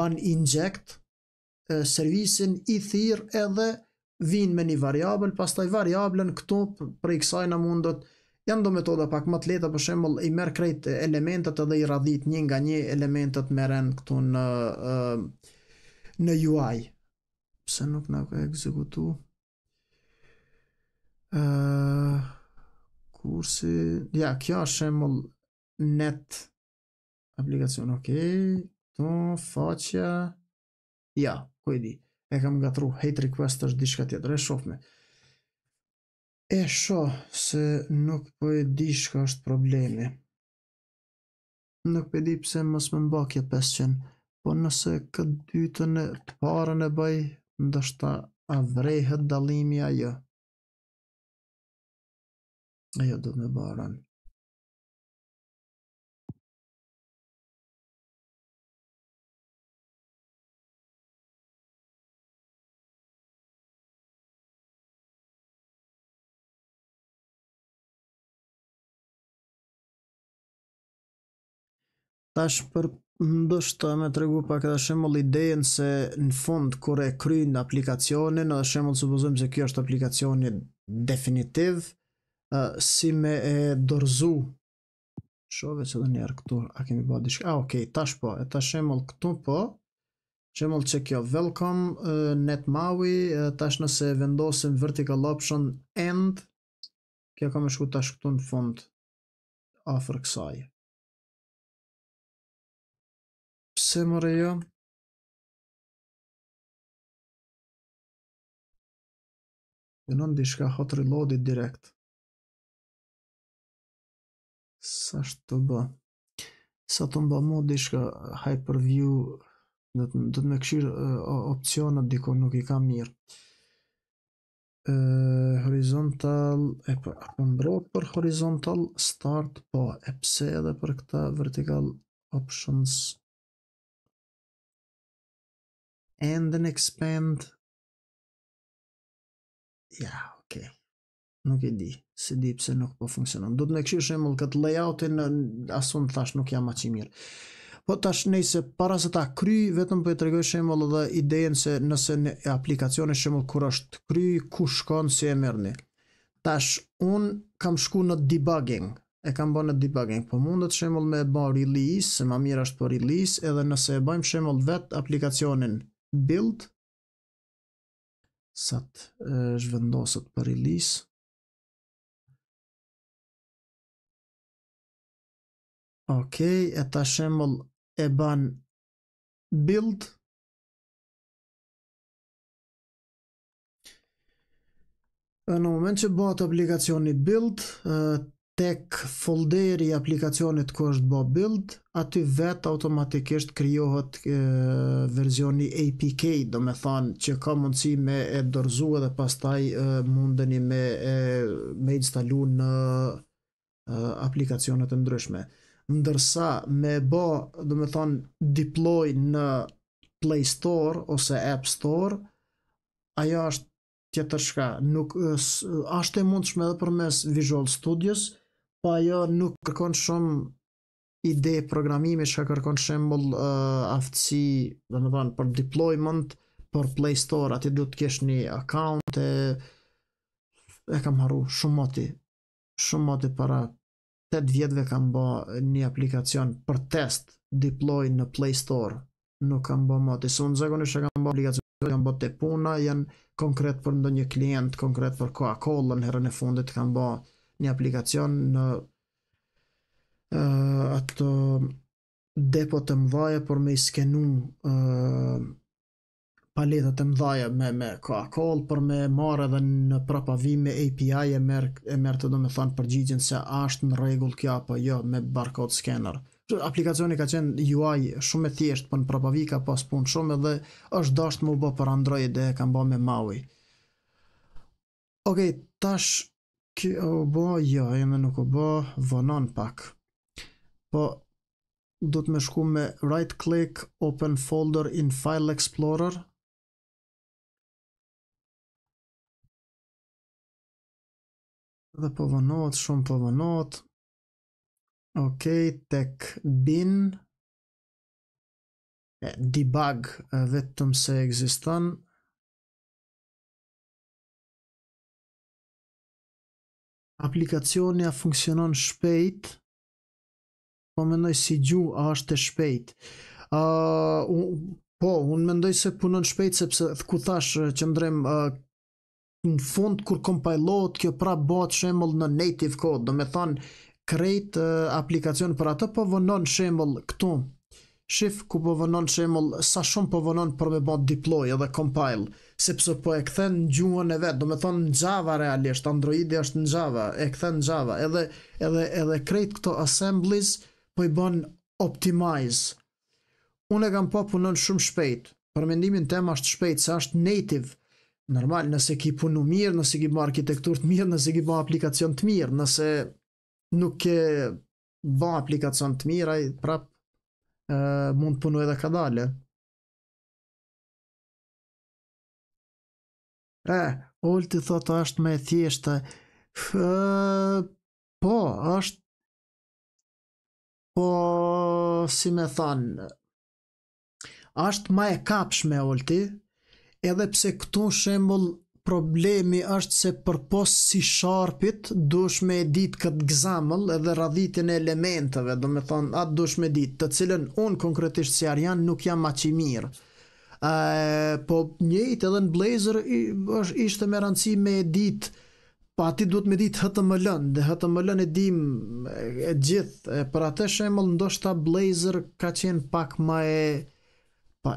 ban inject, servisin i thirë edhe, vinë me një variabel, pas taj variablen këtu për i kësaj në mundët, janë do metoda pak më të leta për shemëll i merë krejt elementet edhe i radhit një nga një elementet meren këtu në, në UI. Pse nuk nga ka ekzekutu? Kursi, ja, kjo është shemëll net aplikacion, okej këto, faqja, ja, ku i di, e kam gatru hate request është diçka tjetër e shoh me e shoh se nuk po e di çka është problemi nuk po e di pse mos më mba kjo 500 po nëse këtë dytën e të parën e bëj ndoshta a vrejhet dalimi ajo ajo do të më bëran Tash për ndoshta me të regu pak edhe shemull idejen se në fund kur e kryin aplikacionin edhe shemull supozojmë se kjo është aplikacioni definitiv uh, si me e dorzu shove se dhe njerë këtu a kemi bëha dishka, a ah, okej, okay, tash po e tash shemull këtu po shemull që kjo welcome uh, net maui, uh, tash nëse vendosim vertical option end kjo kam e shku tash këtu në fund afër kësaj uh, Pse më rejo? Dhe në ndi shka hot reloadit direkt. Sa shtë të bë? Sa të mba mod di shka hyperview dhe të me këshirë opcionat diko nuk i ka mirë. Horizontal, e për po, po më për horizontal, start, po, e pse edhe për këta vertical options, end and expand. Ja, ok. Nuk e di, Se di pse nuk po funksionon. Do të më kishë shembull këtë layoutin, asun thash nuk jam aq i mirë. Po tash nëse para se ta kry, vetëm po e tregoj shembull edhe idenë se nëse në aplikacione shembull kur është kry, ku shkon si e merrni. Tash un kam shku në debugging, e kam bën në debugging, po mundet shembull me bë release, se më mirë është po release, edhe nëse e bëjmë shembull vet aplikacionin build sa të zhvendosët për release ok e ta shemëll e ban build Në moment që bëhet aplikacioni build, tek folderi i aplikacionit ku është bëhet build, aty vetë automatikisht kryohet e, verzioni APK, do me thanë që ka mundësi me e dorzu edhe pastaj e, mundeni me, e, me instalu në e, aplikacionet e ndryshme. Ndërsa me bo, do me thanë, deploy në Play Store ose App Store, ajo është tjetër shka. Nuk, është e mundshme edhe për mes Visual Studios, pa po ajo nuk kërkon shumë ide programimi që ka kërkon shembol uh, aftësi dhe më tonë për deployment për Play Store ati du të kesh një account e, e kam haru shumë moti shumë moti para 8 vjetëve kam bo një aplikacion për test deploy në Play Store nuk kam bo moti së unë zekon ishe kam bo aplikacion kam bo të puna janë konkret për ndonjë një klient konkret për Coca-Cola në herën e fundit kam bo një aplikacion në uh, atë depo të mdhaja por me i skenu uh, paletat të mdhaja me, me Coca-Call por me marë edhe në prapavim me API e merë mer të do me thanë përgjigjen se ashtë në regull kja apo jo me barcode scanner aplikacioni ka qenë UI shumë e thjesht për po në prapavi ka pas shumë edhe është dasht më bë për Android e kam bë me Maui Okej, okay, tash kjo bë, jo, jeme nuk u bë, vonon pak po do të më shku me right click open folder in file explorer dhe po vënohet shumë po vënohet ok tek bin e debug vetëm se ekziston aplikacioni a funksionon shpejt, po mendoj si gju a është e shpejt. Uh, un, po, unë mendoj se punon shpejt sepse ku thash që ndrem uh, në fund kur kompajlot kjo pra bëhet shembull në native code, do të thon krejt uh, aplikacion për atë po vonon shembull këtu. Shif ku po vonon shembull sa shumë po vonon për me bë deploy edhe compile sepse po e kthen në gjuhën e vet, do të thon në Java realisht, Androidi është në Java, e kthen në Java, edhe edhe edhe krejt këto assemblies po i bën optimize. Unë e kam pa punon shumë shpejt. Për mendimin tem është shpejt se është native. Normal, nëse ki punu mirë, nëse ki bërë arkitektur të mirë, nëse ki bërë aplikacion të mirë, nëse nuk ke bërë aplikacion të mirë, aj, prap, e, mund të punu edhe ka dalë. E, olë të thotë është me thjeshtë, fë, po, është po si me than ashtë ma e kapsh me olti edhe pse këtu shembol problemi është se për posë si sharpit dush me edit këtë gzamëll edhe radhitin e elementeve do me thonë atë dush me edit të cilën unë konkretisht si arjan nuk jam ma që mirë uh, po njëjt edhe në blazer ishte me rëndësi me edit uh, po aty duhet me ditë HTML, dhe HTML e dim e gjithë, e për atë shembull ndoshta Blazor ka qen pak më e pa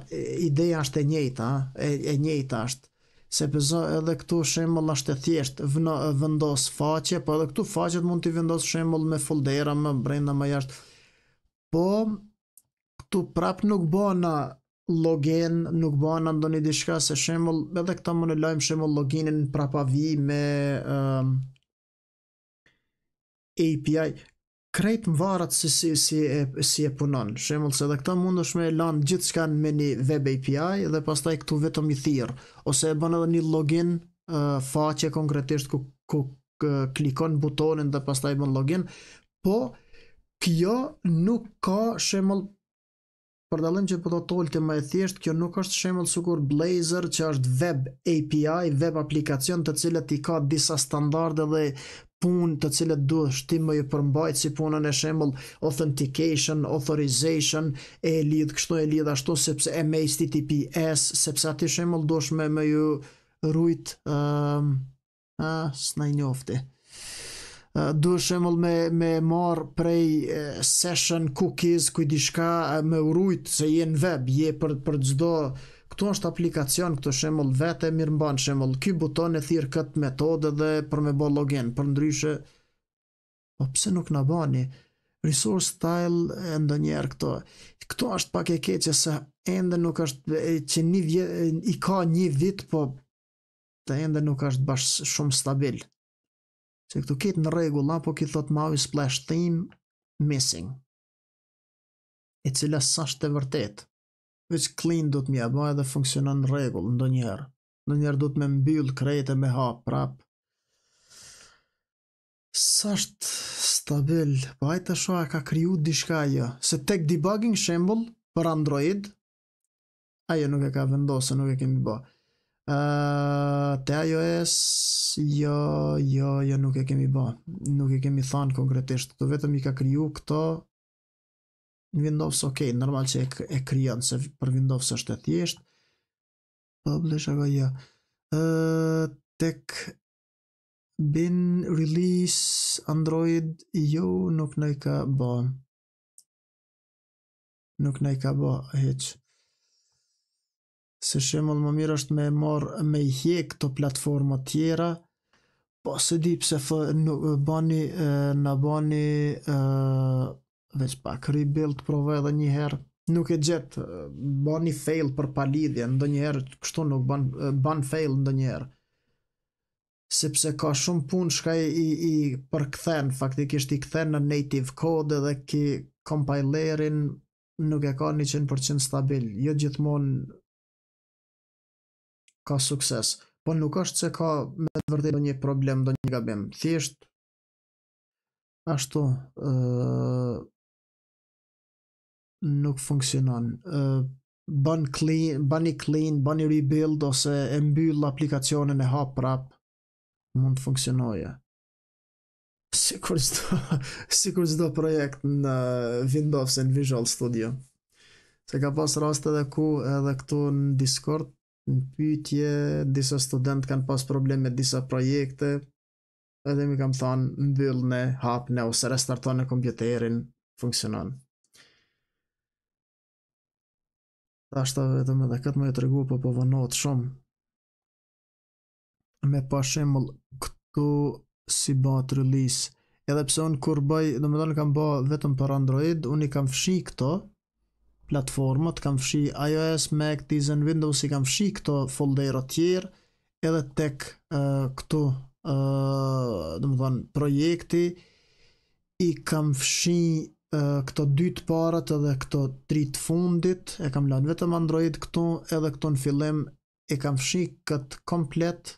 ideja është e njëjta, e, e njëjtë është. Se pëzo, edhe këtu shembull është e thjesht, vno, vendos faqe, po edhe këtu faqet mund të vendos shembull me foldera më brenda më jashtë. Po këtu prap nuk bëna login nuk bën ndonjë diçka se shembull edhe këta mund e lajm shembull loginin pa vi me um, ehm, API krejt më varat si, si, si, e, si e punon. Shemull se dhe këta mund është me lanë gjithë shkan me një web API dhe pastaj këtu vetëm i thirë. Ose e bën edhe një login uh, faqe konkretisht ku, ku uh, klikon butonin dhe pastaj bën login. Po, kjo nuk ka shemull për dalim që përdo do më e thjesht, kjo nuk është shembull sukur Blazor që është web API, web aplikacion të cilët i ka disa standarde dhe punë të cilët duhet ti më i përmbajt si punën e shembull authentication, authorization e lidh kështu e lidh ashtu sepse e me HTTPS, sepse aty shembull duhet me më ju rujt ëh um, s'na do shemull me me mar prej session cookies ku diçka me urujt se je në web je për për çdo këtu është aplikacion këtu shemull vetë mirëmban shemull ky buton e thirr kët metodë dhe për me bë login për ndryshe po pse nuk na bani resource style e ndonjëherë këto këtu është pak e keq se ende nuk është që një i ka një vit po të ende nuk është bashkë shumë stabil Se këtu këtë në regull, apo këtë thot maui splash theme missing. E cila sashtë e vërtet. Vëq clean do të mja bëja dhe funksionon në regull, ndo njerë. Ndo njerë do të me mbyllë krejtë me hapë prapë. Sa stabil, Po ajta shua ka kryu dishka jo. Se tek debugging shembol për Android, ajo nuk e ka vendosë, nuk e kemi bëja. Uh, të iOS, jo, jo, jo, nuk e kemi ba, nuk e kemi thanë konkretisht, të vetëm i ka kryu këto, Windows, ok, normal që e, e kryon, se për Windows është e thjesht, publish, ago, jo, uh, tek, bin, release, Android, jo, nuk në i ka ba, nuk në i ka ba, heqë, se shemëll më mirë është me marë me i hje këto platformat tjera, po se di pëse fë në bani, në bani, veç pak, rebuild prove edhe njëherë, nuk e gjithë, bani fail për palidhje, ndë njëherë, kështu nuk ban, ban fail ndë njëherë, sepse ka shumë punë shka i, i, i për këthen, faktik ishtë i këthen në native code dhe ki compilerin, nuk e ka 100% stabil, jo gjithmonë ka sukses, po nuk është se ka me të vërtet do një problem, do një gabim. Thjesht, ashtu, e, nuk funksionon. E, ban clean, bani clean, bani rebuild, ose e mbyll aplikacionin e hap prap, mund të funksionoje. Sikur zdo, <laughs> sikur zdo projekt në Windows në Visual Studio. Se ka pas rast edhe ku edhe këtu në Discord në pytje, disa student kanë pas probleme, disa projekte, edhe mi kam thonë, mbyllë ne, hapë ose restartonë në kompjuterin, funksionon. Ta shta edhe këtë më e të regu, po po vënohet shumë. Me pa shemëll, këtu si bat release, edhe pse unë kur bëj, do në kam bëj vetëm për Android, unë i kam fshi këto, platformat, kam fshi iOS, Mac, Tizen, Windows, i kam fshi këto foldera tjerë, edhe tek uh, këtu, uh, dhe më thonë, projekti, i kam fshi uh, këto dy të parët edhe këto tritë fundit, e kam lanë vetëm Android këtu, edhe këto në fillim, i kam fshi këtë komplet,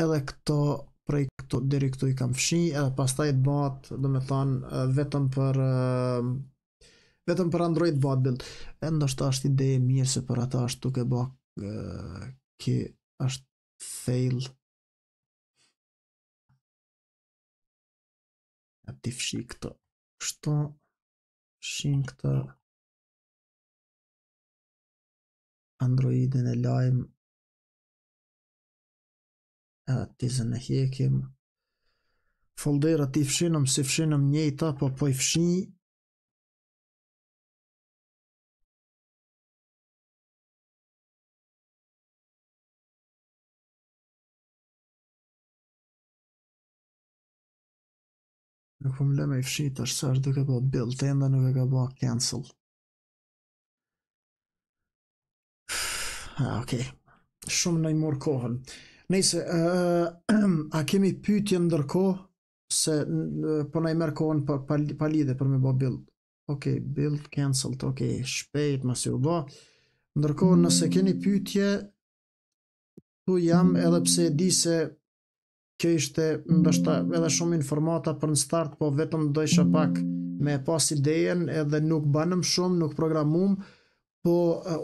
edhe këto projekti, këto, diri këtu i kam fshi, edhe pastaj të batë, dhe më thonë, uh, vetëm për... Uh, vetëm për Android Build E ndoshta është ide e mirë se për ata është duke bë uh, ki është fail. A ti fshi shinkta Shto Androidin e lajm e tizën e hekim folderat i fshinëm si fshinëm njëta po po i fshinë Nuk po më le me i fshi të është duke po built in dhe nuk e ka bo cancel. Ah, okay. Shumë në i morë kohën. Nëjse, uh, eh, <clears throat> a kemi pytje ndërko se uh, po në i merë kohën pa, pa, pa lidhe për me bo build. Ok, build cancelled, ok, shpejt, mas ju bo. Ndërko, nëse keni pytje, tu jam edhe pse di se kjo ishte ndoshta edhe shumë informata për në start, po vetëm do isha pak me pas idejen edhe nuk banëm shumë, nuk programum, po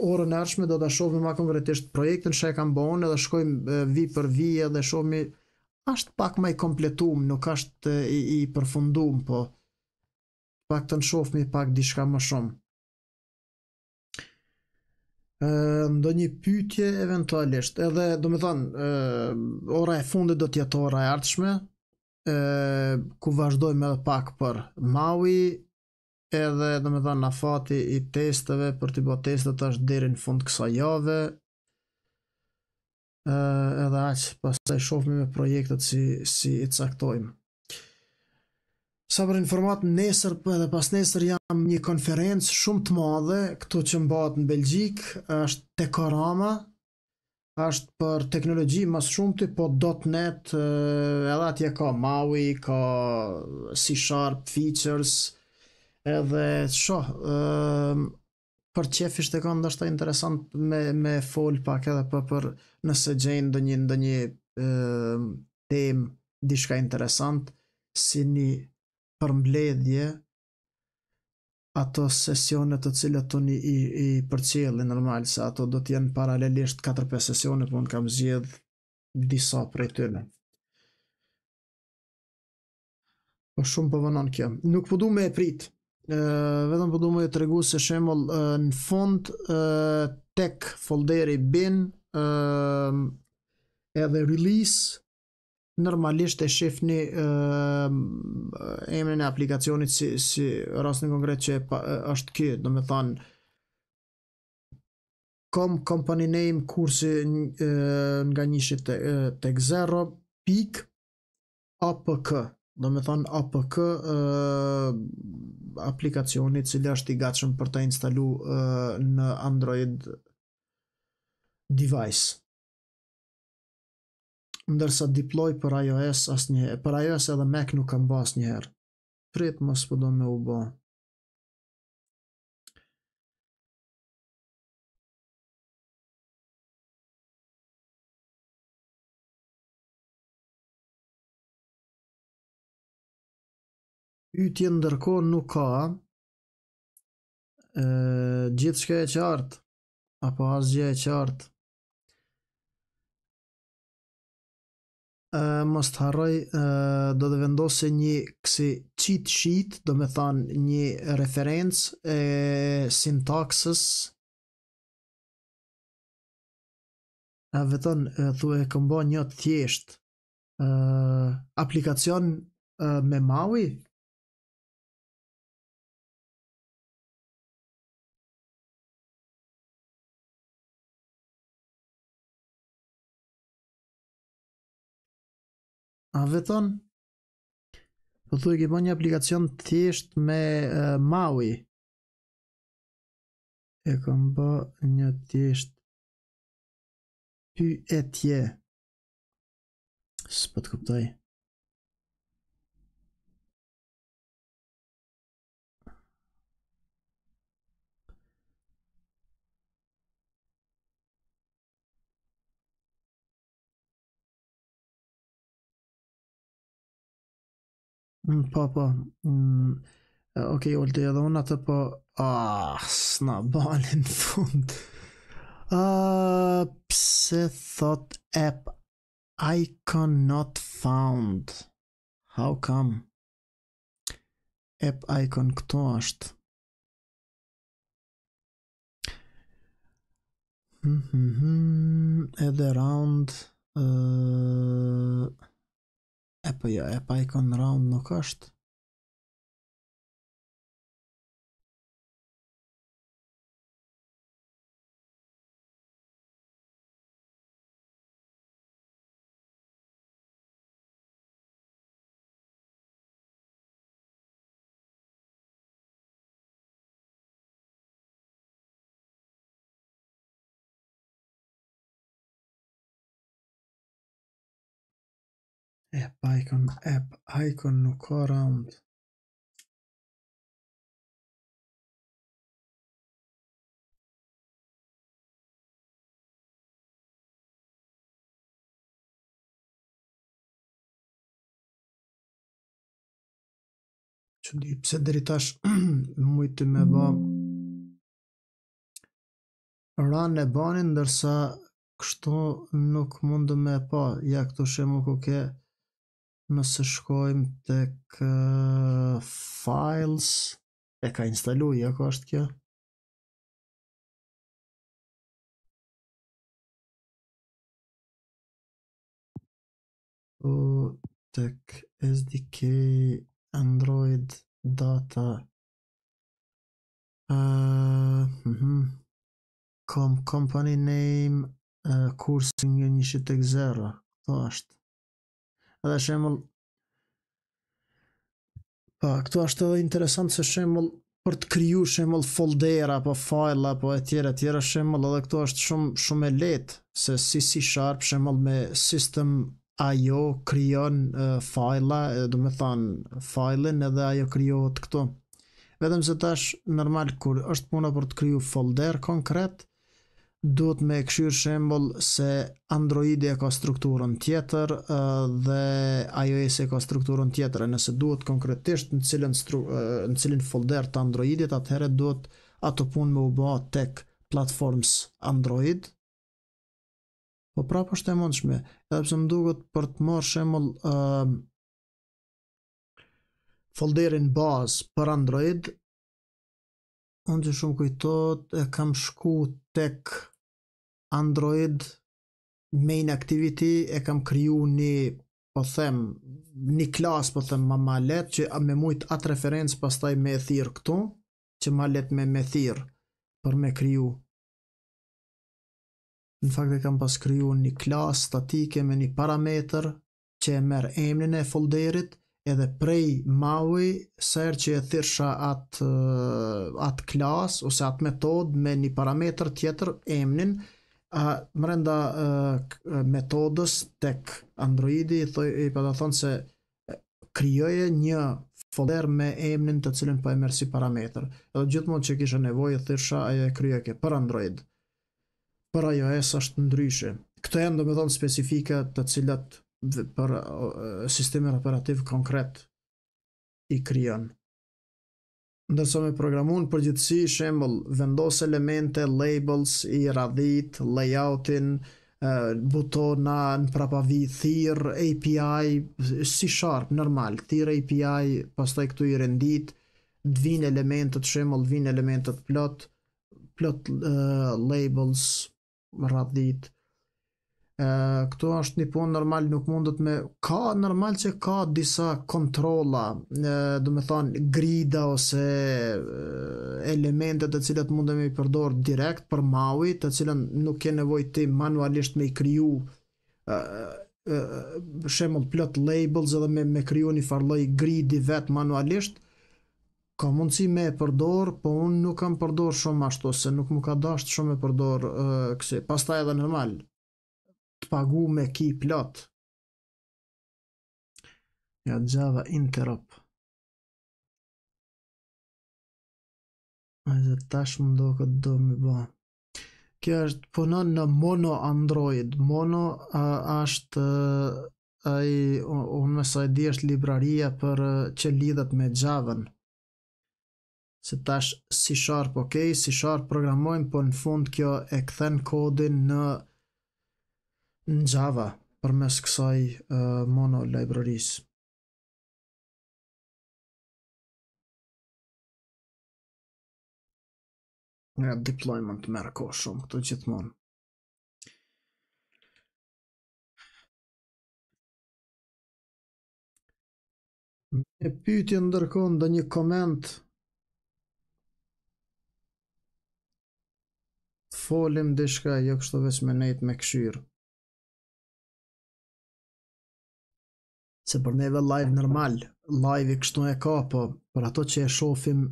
orën e ardhshme do ta shohim më konkretisht projektin që e kam bën edhe shkojmë vi për vi edhe shohim është pak më i kompletum, nuk është i, i përfunduar, po paktën shohim pak diçka më shumë ndo një pytje eventualisht, edhe do me thonë, ora e fundit do tjetë ora e artëshme, ku vazhdojmë edhe pak për Maui, edhe do me thonë, na fati i testeve për të bo testet është dirin fund kësa jave, edhe aqë pas të shofmi me projektet si, si i caktojmë sa për informat nesër edhe pas nesër jam një konferencë shumë të madhe këtu që mbahet në Belgjik, është Tekorama, është për teknologji më së shumti, po .net edhe atje ka MAUI, ka C Sharp features edhe shoh, ëm për çefish të kanë ndoshta interesant me me fol pak edhe për, për nëse gjejnë në ndonjë ndonjë ëm temë diçka interesant si një për mbledhje ato sesionet të cilat tonë i i përcjellë normal se ato do të jenë paralelisht 4-5 sesione po un kam zgjedh disa prej tyre. Po shumë po vënon Nuk po duam me prit. ë vetëm po duam të tregu se shembull në fond ë tek folderi bin ë edhe release normalisht e shifni uh, emrin e aplikacionit si, si rast në konkret që pa, uh, është kjo, do me thanë kom company name kursi uh, nga një shifte uh, të pik apk, do me thanë apk uh, aplikacionit cilë është i gatshëm për të instalu uh, në Android device ndërsa deploy për iOS asnjë, për iOS edhe Mac nuk kam bërë asnjëherë. Prit mos po do me u bë. Ytje ndërkohë nuk ka. Ë gjithçka e qartë apo asgjë e qartë. mos të harroj, do të vendose një kësi cheat sheet, do me than një referencë e sintaksës. A vetën, thu e këmbo një thjesht. Uh, aplikacion uh, me Maui, a vetën, do të duke një aplikacion të thjesht me Maui, e kam bë një thjesht py e tje, së për po të këptoj, Mm, po, po. Mm, olte edhe unë atë po... Ah, s'na balin fund. Ah, pse thot app I cannot found. How come? App icon këto është. Mm -hmm, edhe round... E për po jo, e pa i konë në raun nuk është. App icon, app icon nuk ka round. Që di pëse dheri tash <clears throat> mujtë me ba Ranë e banin, ndërsa kështu nuk mundu me pa, ja këto shemu ku ke nëse shkojmë tek kë, files e ka instaluar ja është kjo të tek sdk android data uh, Com company name uh, kursi një një shitek zero, to është. Edhe shemull Pa, po, këtu ashtë edhe interesant se shemull Për të kryu shemull foldera Po fajla, po e tjera, tjera shemull Edhe këtu ashtë shumë, shumë e let Se si C sharp shemull me system IO kryon uh, Fajla, do me than Fajlin edhe ajo kryot këtu Vedem se tash normal Kër është puna për të kryu folder Konkret, duhet me këshyr shembol se Android e ka strukturën tjetër dhe iOS e ka strukturën tjetër e nëse duhet konkretisht në cilin, stru, në cilin folder të Androidit atëherë duhet ato punë me u bo tek platforms Android po prapo është e mundshme edhe përse më duhet për të marrë shembull uh, folderin bazë për Android unë që shumë kujtot e kam shku tek Android main activity e kam kriju një po them një klas po them më ma let që me mujt atë referencë pastaj me e thirr këtu që ma let me me thirr për me kriju në fakt e kam pas kriju një klas statike me një parametër që e merë emnin e folderit edhe prej maui sër që e thirrsha atë atë klas ose atë metod me një parametër tjetër emnin a mrenda metodës tek Androidi thoi i pa po thon se krijoje një folder me emnin të cilin po e merr si parametër. Edhe gjithmonë që kisha nevojë thirrsha ajo e krijoi për Android. Për iOS është ndryshe. Këto janë domethënë specifika të cilat për sistemin operativ konkret i krijon ndërso me programun për gjithësi shembol vendos elemente, labels, i radhit, layoutin, butona, në prapavi, thir, API, si sharp, normal, thir API, pas këtu i rendit, dvin elementet shembol, dvin elementet plot, plot uh, labels, radhit, uh, këtu është një punë normal nuk mundet me ka normal që ka disa kontrola do të thon grida ose elemente të cilat mundemi të përdor direkt për Maui të cilën nuk ke nevojë ti manualisht me i kriju për shembull plot labels edhe me me kriju një farë lloj gridi vet manualisht ka mundësi me e përdor, po unë nuk kam përdor shumë ashtu, se nuk më ka dasht shumë e përdor uh, kësi. Pas ta edhe normal, të pagu me ki plot. Ja Java Interop. Ajde tash më do këtë do më bë. Kjo është punon në mono Android. Mono është ai unë më sa di është libraria për që lidhet me java Se tash C Sharp, okay, C Sharp programojmë, po në fund kjo e kthen kodin në në Java për mes kësaj uh, mono Nga deployment merë ko shumë këtu gjithmonë. E pyti ndërkohë ndë një koment folim dishka jo kështu veç me nejt me këshyrë. se për neve live normal, live i kështu e ka, po për ato që e shofim,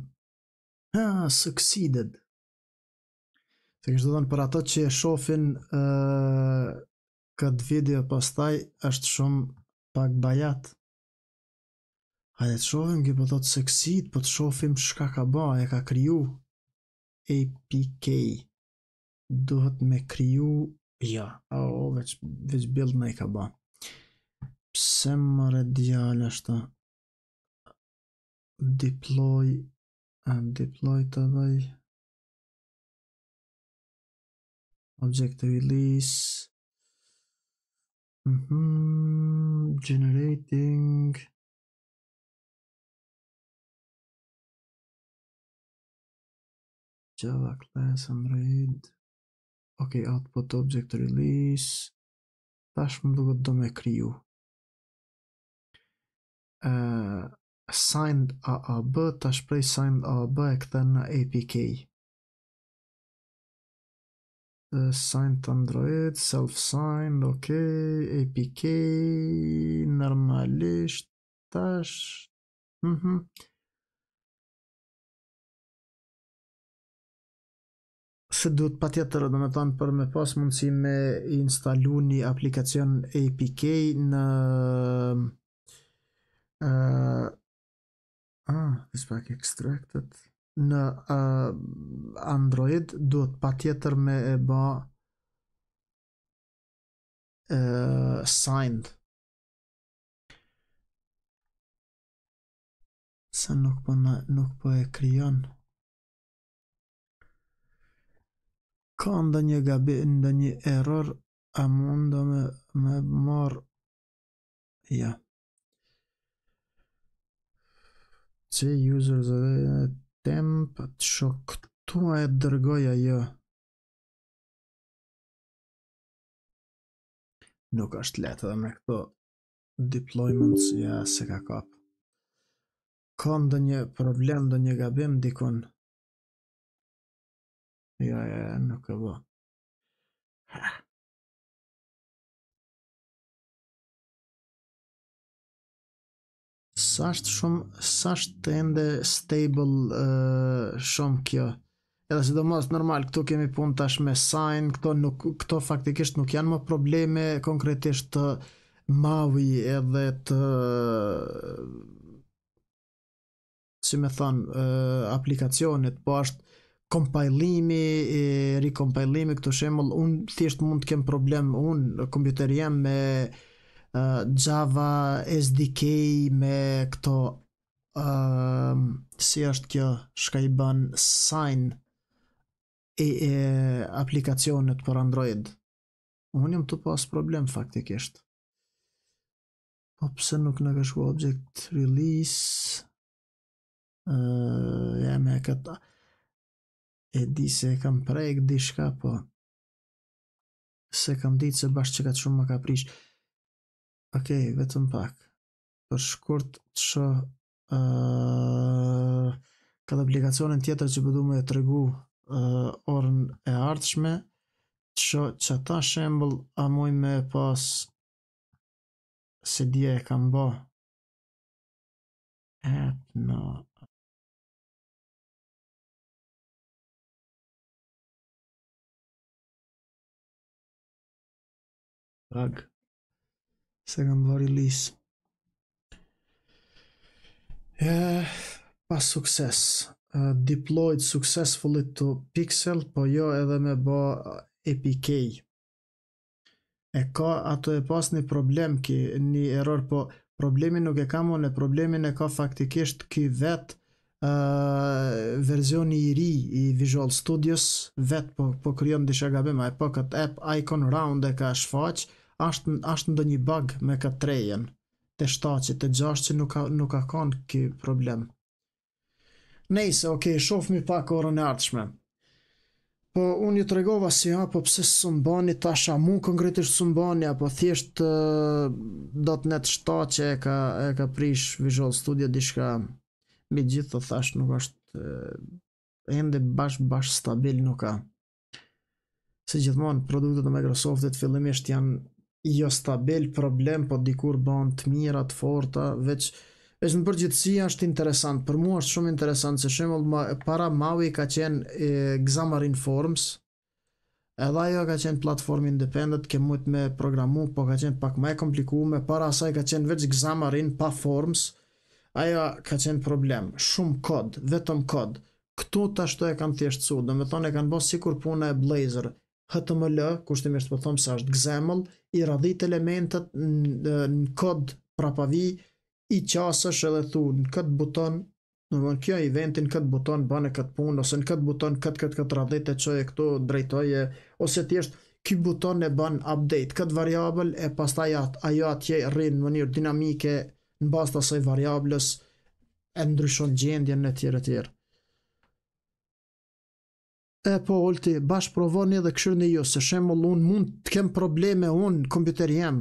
ha, succeeded. Se kështu dhe në për ato që e shofim uh, këtë video pas taj, është shumë pak bajat. Hajde të shofim, këtë po të succeed, po të shofim shka ka ba, e ka kryu. APK. Duhet me kryu. Ja, o, veç, veç build me i ka ba pse më rrët djale është ta deploy And deploy të dhej object release mm -hmm. generating java class and read ok output object release tash më duhet do me kriju e, signed AAB, ta shprej signed AAB e kthe në APK. Uh, signed Android, self-signed, ok, APK, normalisht, tash, mhm. Mm se duhet pa tjetër, do me thonë për me pas mundësi me instalu një aplikacion APK në Uh, ah, this pack extracted. Në uh, Android duhet pa tjetër me e ba uh, signed. Se nuk po, në, nuk po e kryon. Ka ndë një gabi, ndë një error, a mund me, me marë. Ja. Yeah. që users dhe temp të shok tua e dërgoja jo. Nuk është letë dhe me këto deployments, ja, se ka kap. Ka ndë një problem, ndë një gabim, dikun. Ja, ja, nuk e bo. Ha. sa është shumë sa është ende stable uh, shumë kjo. Edhe sidomos normal këtu kemi punë tash me sign, këto nuk këto faktikisht nuk janë më probleme konkretisht të mavi edhe të si më thon uh, aplikacionet po është kompajlimi, rikompajlimi, këtu shembull, unë thjesht mund të kem problem, unë kompjuter jem me uh, uh, Java SDK me këto uh, si është kjo shka i bën sign e, e aplikacionet për Android unë jam të pas problem faktikisht po pse nuk në kashku object release uh, e me këta e di se kam prejk di shka po se kam ditë se bashkë që ka të shumë më ka prishë Ok, vetëm pak. Për shkurt të shë... Uh, ka të aplikacionin tjetër që përdu po me të regu uh, orën e ardhshme. Të shë që ata shembl, a moj me pas... Se dje e kam bo. Et no... Okay se kam bërë i lisë. E, pa sukses. Uh, deployed successfully to pixel, po jo edhe me bo APK. E ka ato e pas një problem ki, një error, po problemin nuk e ka unë, problemin e ka faktikisht ki vet uh, verzioni i ri i Visual Studios, vet po, po kryon në disha gabima, e po këtë app icon round e ka shfaqë, është ndo ndonjë bug me këtë trejen të te të gjashtë që nuk ka nuk ka kanë kjo problem. Nëse ok, shoh më pak orën e ardhshme. Po unë ju tregova se si, po pse s'u mbani tash amu konkretisht s'u mbani, apo thjesht do të net shtatë e ka e ka prish Visual Studio diçka mi gjithë të thash nuk është ende bash bash stabil nuk ka. Se gjithmonë produktet të Microsoftit fillimisht janë jo stabil problem, po dikur bën të mira, të forta, veç veç në përgjithësi është interesant. Për mua është shumë interesant se shemb ma, para Maui ka qenë e, Xamarin Forms. Edhe ajo ka qenë platform independent, ke mujt me programu, po ka qenë pak më e komplikuar, para asaj ka qenë veç Xamarin pa Forms. Ajo ka qenë problem, shumë kod, vetëm kod. Këtu të ashtu e kanë thjeshtësu, dhe me tonë e kanë bësë sikur puna e Blazer, HTML, kushtimisht po them se është XAML, i radhit elementët në kod prapavi i qasësh edhe thu në këtë buton, në më kjo eventi në këtë buton bane këtë punë, ose në këtë buton këtë këtë këtë radhite që e këtu drejtoje, ose tjeshtë këtë buton e ban update, këtë variabel e pastaj atë, ajo atje rrinë në mënirë dinamike në bastë asoj variables e ndryshon gjendjen e tjere tjere e po olti, bashkë provoni edhe këshirë një ju, se shemë unë mund të kem probleme unë, kompjuter jem,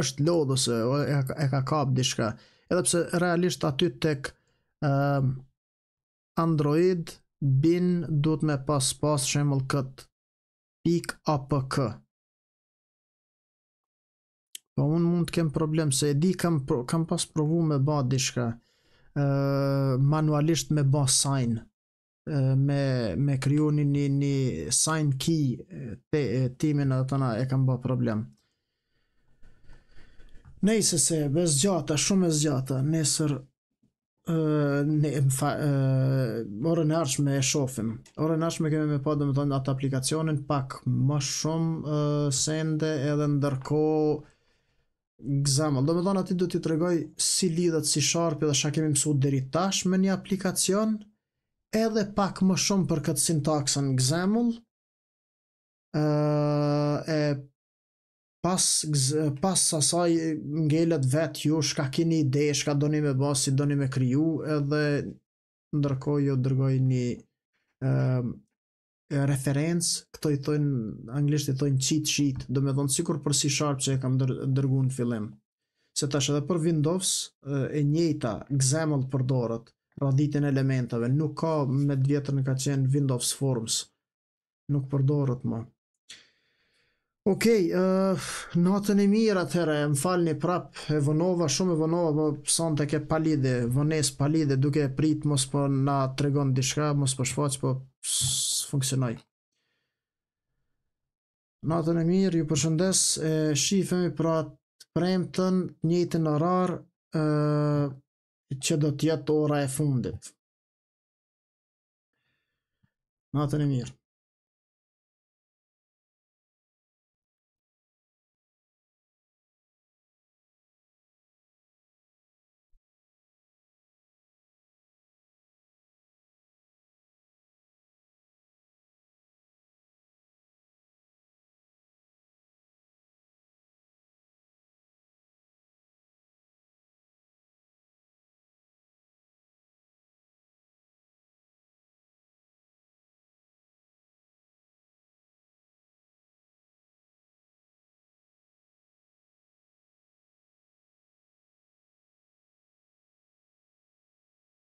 është lodhës e, e, ka kap dishka, edhe pse realisht aty tek uh, Android, bin duhet me pas pas shemëll këtë pik apk po unë mund të kem problem se edhi kam, kam pas provu me ba dishka uh, manualisht me ba sign me me kriju një, një, sign key te timin atë na e kanë bërë problem. Nëse se bez gjata, shumë e zgjata, nesër ë ne fa ë orën e ardhshme e shohim. Orën e ardhshme kemi më pa domethënë atë aplikacionin pak më shumë sende edhe ndërkohë Gzamë, do me ati do t'i tregoj si lidhët, si sharpi dhe kemi mësuar deri tash me një aplikacion, edhe pak më shumë për këtë sintaksën gzemull, e pas, pas asaj ngellet vet ju, shka kini ide, shka do një me basi, do një me kryu, edhe ndërkoj ju dërgoj një referencë, këto i thojnë, anglisht i thojnë cheat sheet, do me dhënë sikur për si sharp që e kam dër, në fillim. Se tash edhe për Windows e njëta, gzemull përdorët, traditin elementeve, nuk ka me djetërën ka qenë Windows Forms, nuk përdorët më. Okej, okay, uh, eh, natën e mirë atëherë, më falë një prapë, e vënova, shumë e vënova, për po të ke palidhe, vënes palidhe, duke e pritë, mos për po na tregon diçka, mos për po shfaqë, për së funksionoj. Natën e mirë, ju përshëndes, e shifemi pra të premë të njëtën orar, uh, cedot iată ora e fundet. Natën e mirë.